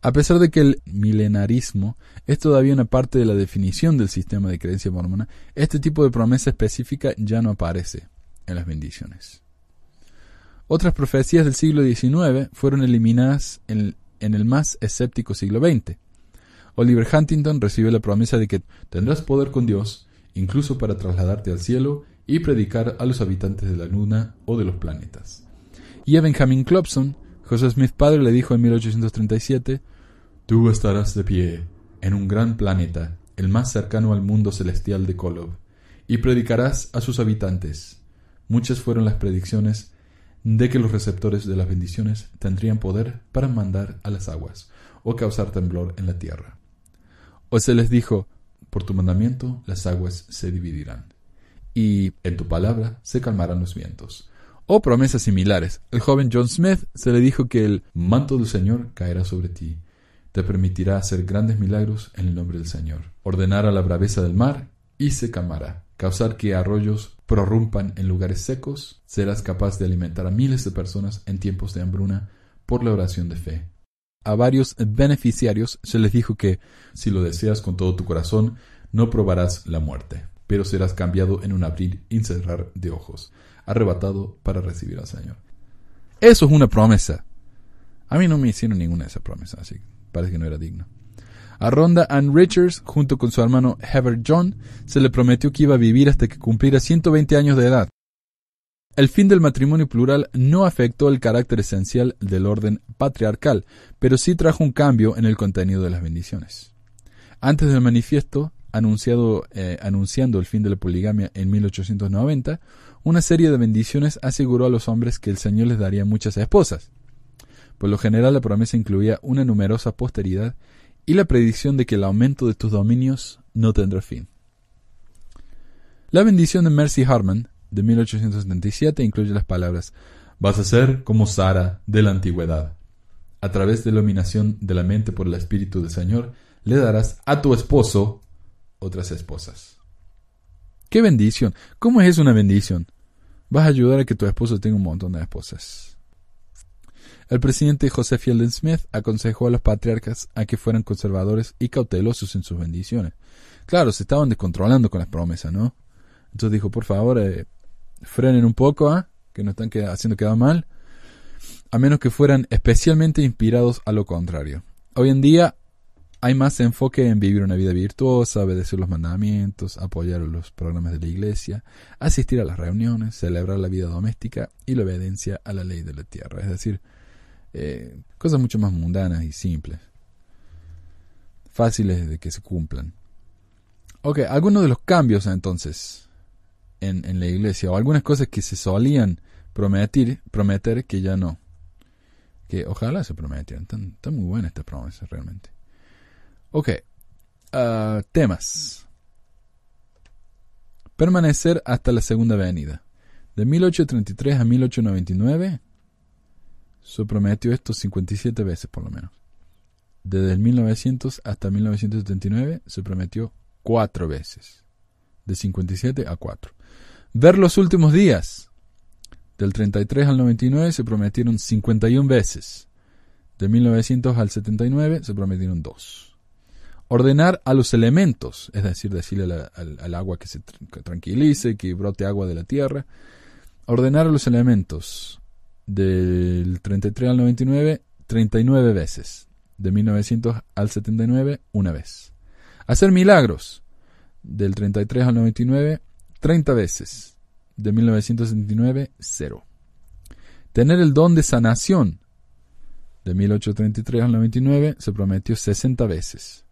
A pesar de que el milenarismo es todavía una parte de la definición del sistema de creencia mormona, este tipo de promesa específica ya no aparece en las bendiciones. Otras profecías del siglo XIX fueron eliminadas en, el más escéptico siglo XX. Oliver Huntington recibió la promesa de que tendrás poder con Dios, incluso para trasladarte al cielo y predicar a los habitantes de la luna o de los planetas. Y a Benjamin Clopson José Smith padre le dijo en 1837, Tú estarás de pie en un gran planeta, el más cercano al mundo celestial de Kolob, y predicarás a sus habitantes. Muchas fueron las predicciones de que los receptores de las bendiciones tendrían poder para mandar a las aguas o causar temblor en la tierra. O se les dijo, por tu mandamiento las aguas se dividirán, y en tu palabra se calmarán los vientos o promesas similares. El joven John Smith se le dijo que el manto del Señor caerá sobre ti. Te permitirá hacer grandes milagros en el nombre del Señor. Ordenará a la braveza del mar y se camará. Causar que arroyos prorrumpan en lugares secos. Serás capaz de alimentar a miles de personas en tiempos de hambruna por la oración de fe. A varios beneficiarios se les dijo que, si lo deseas con todo tu corazón, no probarás la muerte, pero serás cambiado en un abrir y cerrar de ojos arrebatado para recibir al Señor. Eso es una promesa. A mí no me hicieron ninguna de esas promesas, así que parece que no era digno. A Rhonda Ann Richards, junto con su hermano Hebert John, se le prometió que iba a vivir hasta que cumpliera 120 años de edad. El fin del matrimonio plural no afectó el carácter esencial del orden patriarcal, pero sí trajo un cambio en el contenido de las bendiciones. Antes del manifiesto, anunciado, eh, anunciando el fin de la poligamia en 1890, una serie de bendiciones aseguró a los hombres que el Señor les daría muchas esposas. Por lo general la promesa incluía una numerosa posteridad y la predicción de que el aumento de tus dominios no tendrá fin. La bendición de Mercy Harman de 1877 incluye las palabras Vas a ser como Sara de la antigüedad. A través de la dominación de la mente por el Espíritu del Señor, le darás a tu esposo otras esposas. ¡Qué bendición! ¿Cómo es una bendición? Vas a ayudar a que tu esposo tenga un montón de esposas. El presidente José Fielden Smith aconsejó a los patriarcas a que fueran conservadores y cautelosos en sus bendiciones. Claro, se estaban descontrolando con las promesas, ¿no? Entonces dijo, por favor, eh, frenen un poco, ¿ah? que no están haciendo quedar mal, a menos que fueran especialmente inspirados a lo contrario. Hoy en día hay más enfoque en vivir una vida virtuosa, obedecer los mandamientos, apoyar los programas de la iglesia, asistir a las reuniones, celebrar la vida doméstica y la obediencia a la ley de la tierra. Es decir, eh, cosas mucho más mundanas y simples, fáciles de que se cumplan. Ok, algunos de los cambios entonces en, la iglesia, o algunas cosas que se solían prometer, prometer que ya no. Que ojalá se prometieran. está muy buena esta promesa realmente. Ok. Ah, temas. Permanecer hasta la Segunda Avenida. De 1833 a 1899 se prometió esto 57 veces por lo menos. Desde 1900 hasta 1979 se prometió 4 veces. De 57 a 4. Ver los últimos días. Del 33 al 99 se prometieron 51 veces. De 1900 al 79 se prometieron 2 ordenar a los elementos, es decir, decirle al, agua que se tranquilice, que brote agua de la tierra, ordenar a los elementos del 33 al 99, 39 veces, de 1900 al 79, una vez. Hacer milagros, del 33 al 99, 30 veces, de 1979, cero. Tener el don de sanación, de 1833 al 99, se prometió 60 veces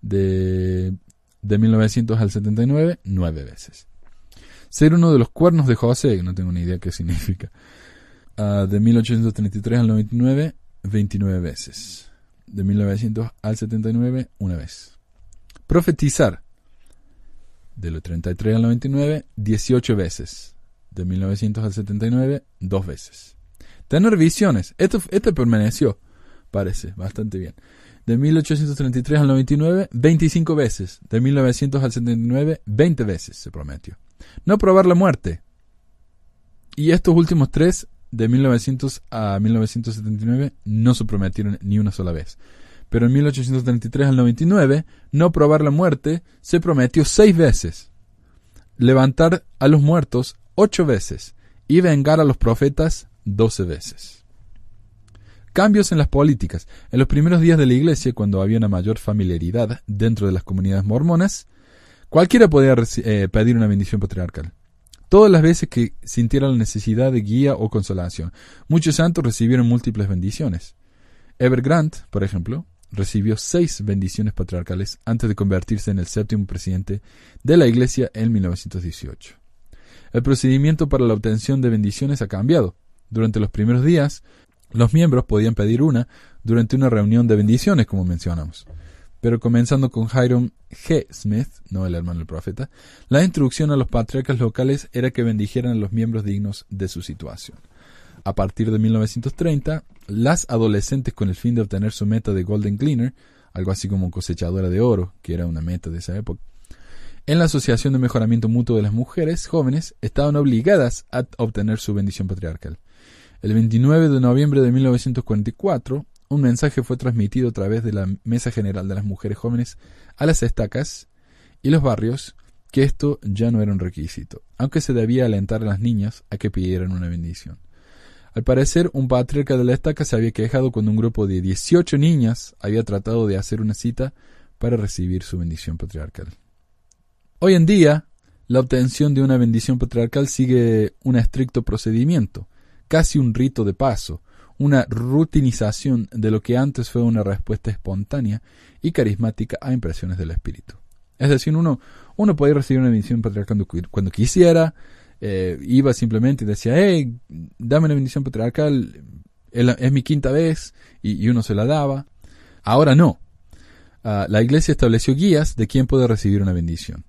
de, de 1900 al 79 nueve veces. Ser uno de los cuernos de José, no tengo ni idea qué significa, (laughs) ah, de 1833 al 99 29 veces. De 1900 al 79 una vez. Profetizar. De los 33 al 99, 18 veces. De 1900 al 79, dos veces. Tener visiones. Esto, esto permaneció, parece, bastante bien de 1833 al 99, 25 veces, de 1900 al 79, 20 veces se prometió. No probar la muerte. Y estos últimos tres, de 1900 a 1979, no se prometieron ni una sola vez. Pero en 1833 al 99, no probar la muerte se prometió seis veces. Levantar a los muertos ocho veces y vengar a los profetas 12 veces. Cambios en las políticas. En los primeros días de la Iglesia, cuando había una mayor familiaridad dentro de las comunidades mormonas, cualquiera podía eh, pedir una bendición patriarcal. Todas las veces que sintiera la necesidad de guía o consolación, muchos santos recibieron múltiples bendiciones. Ever Grant, por ejemplo, recibió seis bendiciones patriarcales antes de convertirse en el séptimo presidente de la Iglesia en 1918. El procedimiento para la obtención de bendiciones ha cambiado. Durante los primeros días, los miembros podían pedir una durante una reunión de bendiciones, como mencionamos. Pero comenzando con Hiram G. Smith, no el hermano del profeta, la instrucción a los patriarcas locales era que bendijeran a los miembros dignos de su situación. A partir de 1930, las adolescentes con el fin de obtener su meta de Golden Cleaner, algo así como cosechadora de oro, que era una meta de esa época, en la Asociación de Mejoramiento Mutuo de las Mujeres Jóvenes estaban obligadas a obtener su bendición patriarcal. El 29 de noviembre de 1944, un mensaje fue transmitido a través de la Mesa General de las Mujeres Jóvenes a las estacas y los barrios que esto ya no era un requisito, aunque se debía alentar a las niñas a que pidieran una bendición. Al parecer, un patriarca de la estaca se había quejado cuando un grupo de 18 niñas había tratado de hacer una cita para recibir su bendición patriarcal. Hoy en día, la obtención de una bendición patriarcal sigue un estricto procedimiento, casi un rito de paso, una rutinización de lo que antes fue una respuesta espontánea y carismática a impresiones del espíritu. Es decir, uno, uno podía recibir una bendición patriarcal cuando, quisiera, eh, iba simplemente y decía, hey, dame una bendición patriarcal, es, mi quinta vez, y, uno se la daba. Ahora no. Ah, la iglesia estableció guías de quién puede recibir una bendición,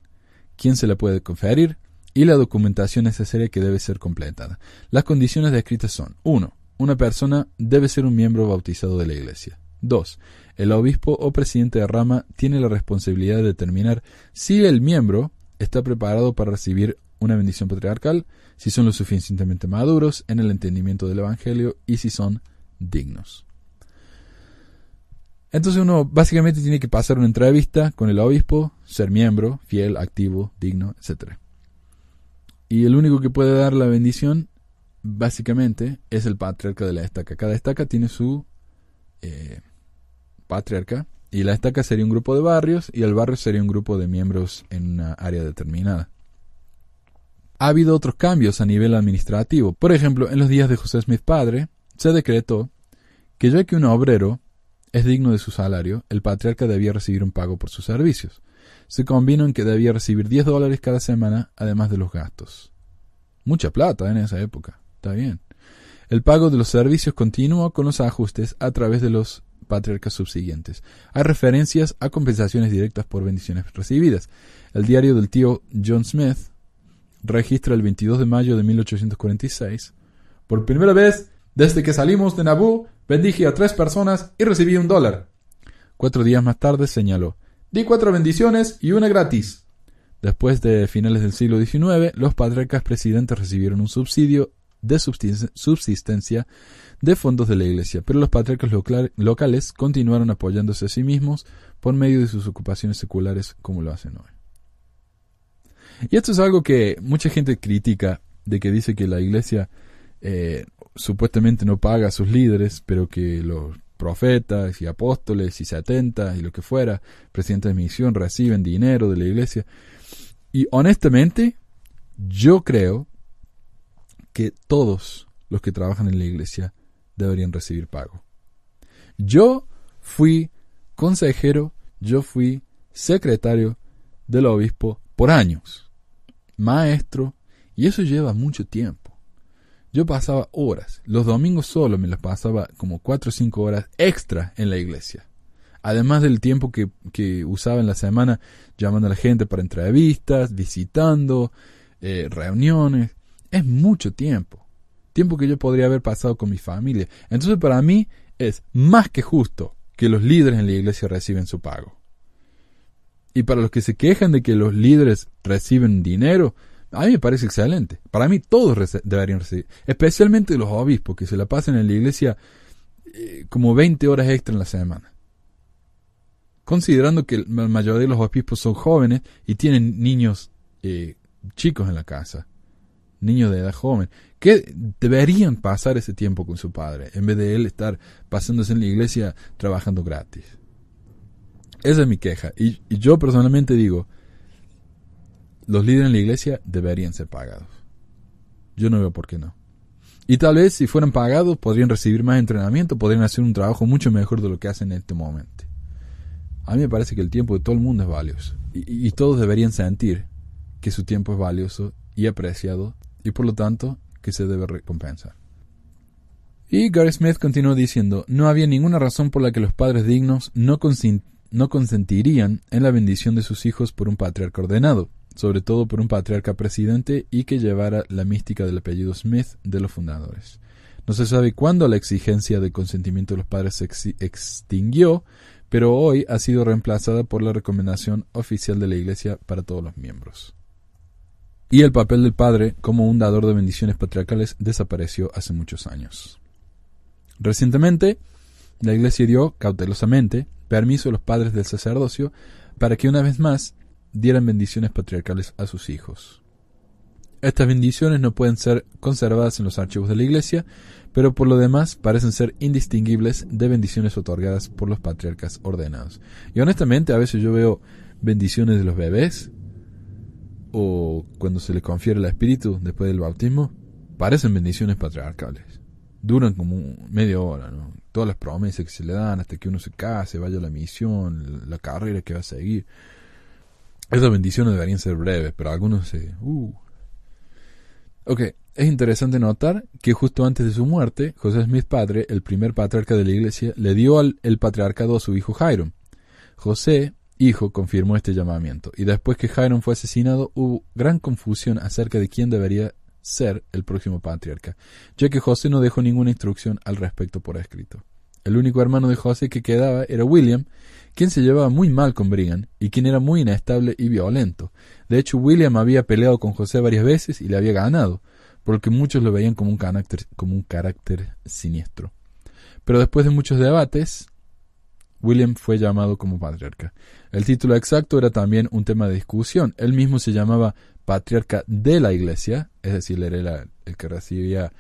quién se la puede conferir, y la documentación necesaria que debe ser completada. Las condiciones descritas son 1. Una persona debe ser un miembro bautizado de la Iglesia. 2. El obispo o presidente de rama tiene la responsabilidad de determinar si el miembro está preparado para recibir una bendición patriarcal, si son lo suficientemente maduros en el entendimiento del Evangelio y si son dignos. Entonces uno básicamente tiene que pasar una entrevista con el obispo, ser miembro, fiel, activo, digno, etc. Y el único que puede dar la bendición, básicamente, es el patriarca de la estaca. Cada estaca tiene su eh, patriarca. Y la estaca sería un grupo de barrios y el barrio sería un grupo de miembros en una área determinada. Ha habido otros cambios a nivel administrativo. Por ejemplo, en los días de José Smith padre, se decretó que ya que un obrero es digno de su salario, el patriarca debía recibir un pago por sus servicios se convino en que debía recibir 10 dólares cada semana, además de los gastos. Mucha plata ¿eh? en esa época, está bien. El pago de los servicios continuó con los ajustes a través de los patriarcas subsiguientes. Hay referencias a compensaciones directas por bendiciones recibidas. El diario del tío John Smith registra el 22 de mayo de 1846. Por primera vez, desde que salimos de Naboo, bendije a tres personas y recibí un dólar. Cuatro días más tarde señaló, Di cuatro bendiciones y una gratis. Después de finales del siglo XIX, los patriarcas presidentes recibieron un subsidio de subsistencia de fondos de la Iglesia, pero los patriarcas locales continuaron apoyándose a sí mismos por medio de sus ocupaciones seculares como lo hacen hoy. Y esto es algo que mucha gente critica, de que dice que la Iglesia eh, supuestamente no paga a sus líderes, pero que los profetas y apóstoles y setentas y lo que fuera, presidentes de misión, reciben dinero de la iglesia. Y honestamente, yo creo que todos los que trabajan en la iglesia deberían recibir pago. Yo fui consejero, yo fui secretario del obispo por años, maestro, y eso lleva mucho tiempo. Yo pasaba horas, los domingos solo me las pasaba como 4 o 5 horas extra en la iglesia. Además del tiempo que, que usaba en la semana llamando a la gente para entrevistas, visitando, eh, reuniones. Es mucho tiempo. Tiempo que yo podría haber pasado con mi familia. Entonces para mí es más que justo que los líderes en la iglesia reciben su pago. Y para los que se quejan de que los líderes reciben dinero, a mí me parece excelente. Para mí todos deberían recibir, especialmente los obispos que se la pasan en la iglesia eh, como 20 horas extra en la semana. Considerando que la mayoría de los obispos son jóvenes y tienen niños eh, chicos en la casa, niños de edad joven, que deberían pasar ese tiempo con su padre en vez de él estar pasándose en la iglesia trabajando gratis. Esa es mi queja. y yo personalmente digo, los líderes en la iglesia deberían ser pagados. Yo no veo por qué no. Y tal vez si fueran pagados podrían recibir más entrenamiento, podrían hacer un trabajo mucho mejor de lo que hacen en este momento. A mí me parece que el tiempo de todo el mundo es valioso. Y, todos deberían sentir que su tiempo es valioso y apreciado y por lo tanto que se debe recompensar. Y Gary Smith continuó diciendo, no había ninguna razón por la que los padres dignos no, no consentirían en la bendición de sus hijos por un patriarca ordenado sobre todo por un patriarca presidente y que llevara la mística del apellido Smith de los fundadores. No se sabe cuándo la exigencia de consentimiento de los padres se extinguió, pero hoy ha sido reemplazada por la recomendación oficial de la Iglesia para todos los miembros. Y el papel del padre como un dador de bendiciones patriarcales desapareció hace muchos años. Recientemente, la Iglesia dio, cautelosamente, permiso a los padres del sacerdocio para que una vez más dieran bendiciones patriarcales a sus hijos. Estas bendiciones no pueden ser conservadas en los archivos de la Iglesia, pero por lo demás parecen ser indistinguibles de bendiciones otorgadas por los patriarcas ordenados. Y honestamente a veces yo veo bendiciones de los bebés o cuando se les confiere el espíritu después del bautismo, parecen bendiciones patriarcales. Duran como media hora, ¿no? Todas las promesas que se le dan hasta que uno se case, vaya a la misión, la carrera que va a seguir. Esas bendiciones deberían ser breves, pero algunos se... Uh. Ok, es interesante notar que justo antes de su muerte, José Smith padre, el primer patriarca de la iglesia, le dio al, el patriarcado a su hijo Jairo. José, hijo, confirmó este llamamiento, y después que Jairo fue asesinado hubo gran confusión acerca de quién debería ser el próximo patriarca, ya que José no dejó ninguna instrucción al respecto por escrito. El único hermano de José que quedaba era William, quien se llevaba muy mal con Brigham y quien era muy inestable y violento. De hecho, William había peleado con José varias veces y le había ganado, porque muchos lo veían como un carácter, como un carácter siniestro. Pero después de muchos debates, William fue llamado como patriarca. El título exacto era también un tema de discusión. Él mismo se llamaba patriarca de la iglesia, es decir, era el que recibía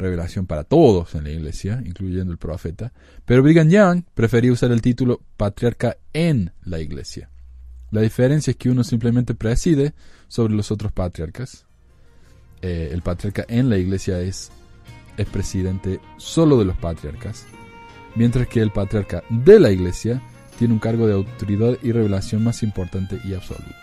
revelación para todos en la iglesia, incluyendo el profeta, pero Brigham Young prefería usar el título patriarca en la iglesia. La diferencia es que uno simplemente preside sobre los otros patriarcas. Eh, el patriarca en la iglesia es, es presidente solo de los patriarcas, mientras que el patriarca de la iglesia tiene un cargo de autoridad y revelación más importante y absoluto,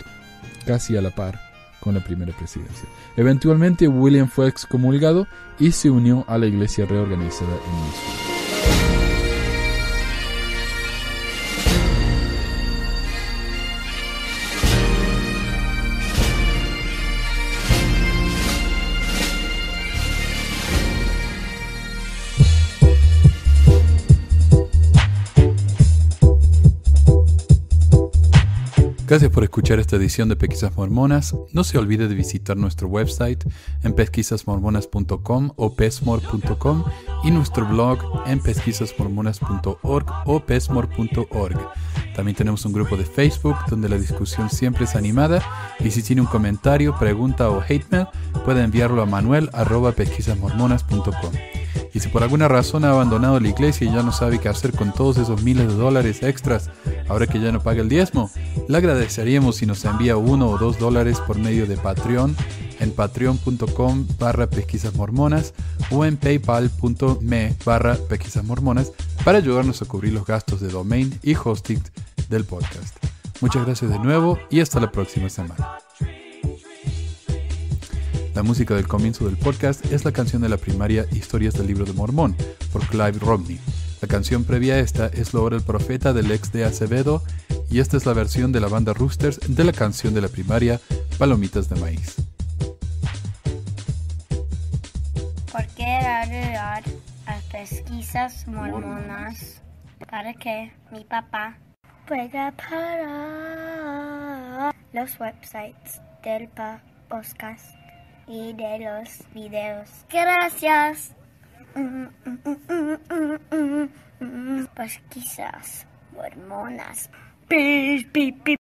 casi a la par con la primera presidencia. Eventualmente William fue excomulgado y se unió a la iglesia reorganizada en Missouri. Gracias por escuchar esta edición de Pesquisas Mormonas. No se olvide de visitar nuestro website en pesquisasmormonas.com o pesmor.com y nuestro blog en pesquisasmormonas.org o pesmor.org. También tenemos un grupo de Facebook donde la discusión siempre es animada y si tiene un comentario, pregunta o hate mail puede enviarlo a manuel.pesquisasmormonas.com. Y si por alguna razón ha abandonado la iglesia y ya no sabe qué hacer con todos esos miles de dólares extras ahora que ya no paga el diezmo, le agradeceríamos si nos envía uno o dos dólares por medio de Patreon en patreon.com barra pesquisas mormonas o en paypal.me barra pesquisas mormonas para ayudarnos a cubrir los gastos de domain y hosting del podcast. Muchas gracias de nuevo y hasta la próxima semana. La música del comienzo del podcast es la canción de la primaria Historias del Libro de Mormón, por Clive Romney. La canción previa a esta es lo El Profeta del ex de Acevedo, y esta es la versión de la banda Roosters de la canción de la primaria Palomitas de Maíz. ¿Por a pesquisas mormonas para que mi papá pueda parar los websites del podcast? y de los videos. Gracias. pues quizás hormonas. pi, pi.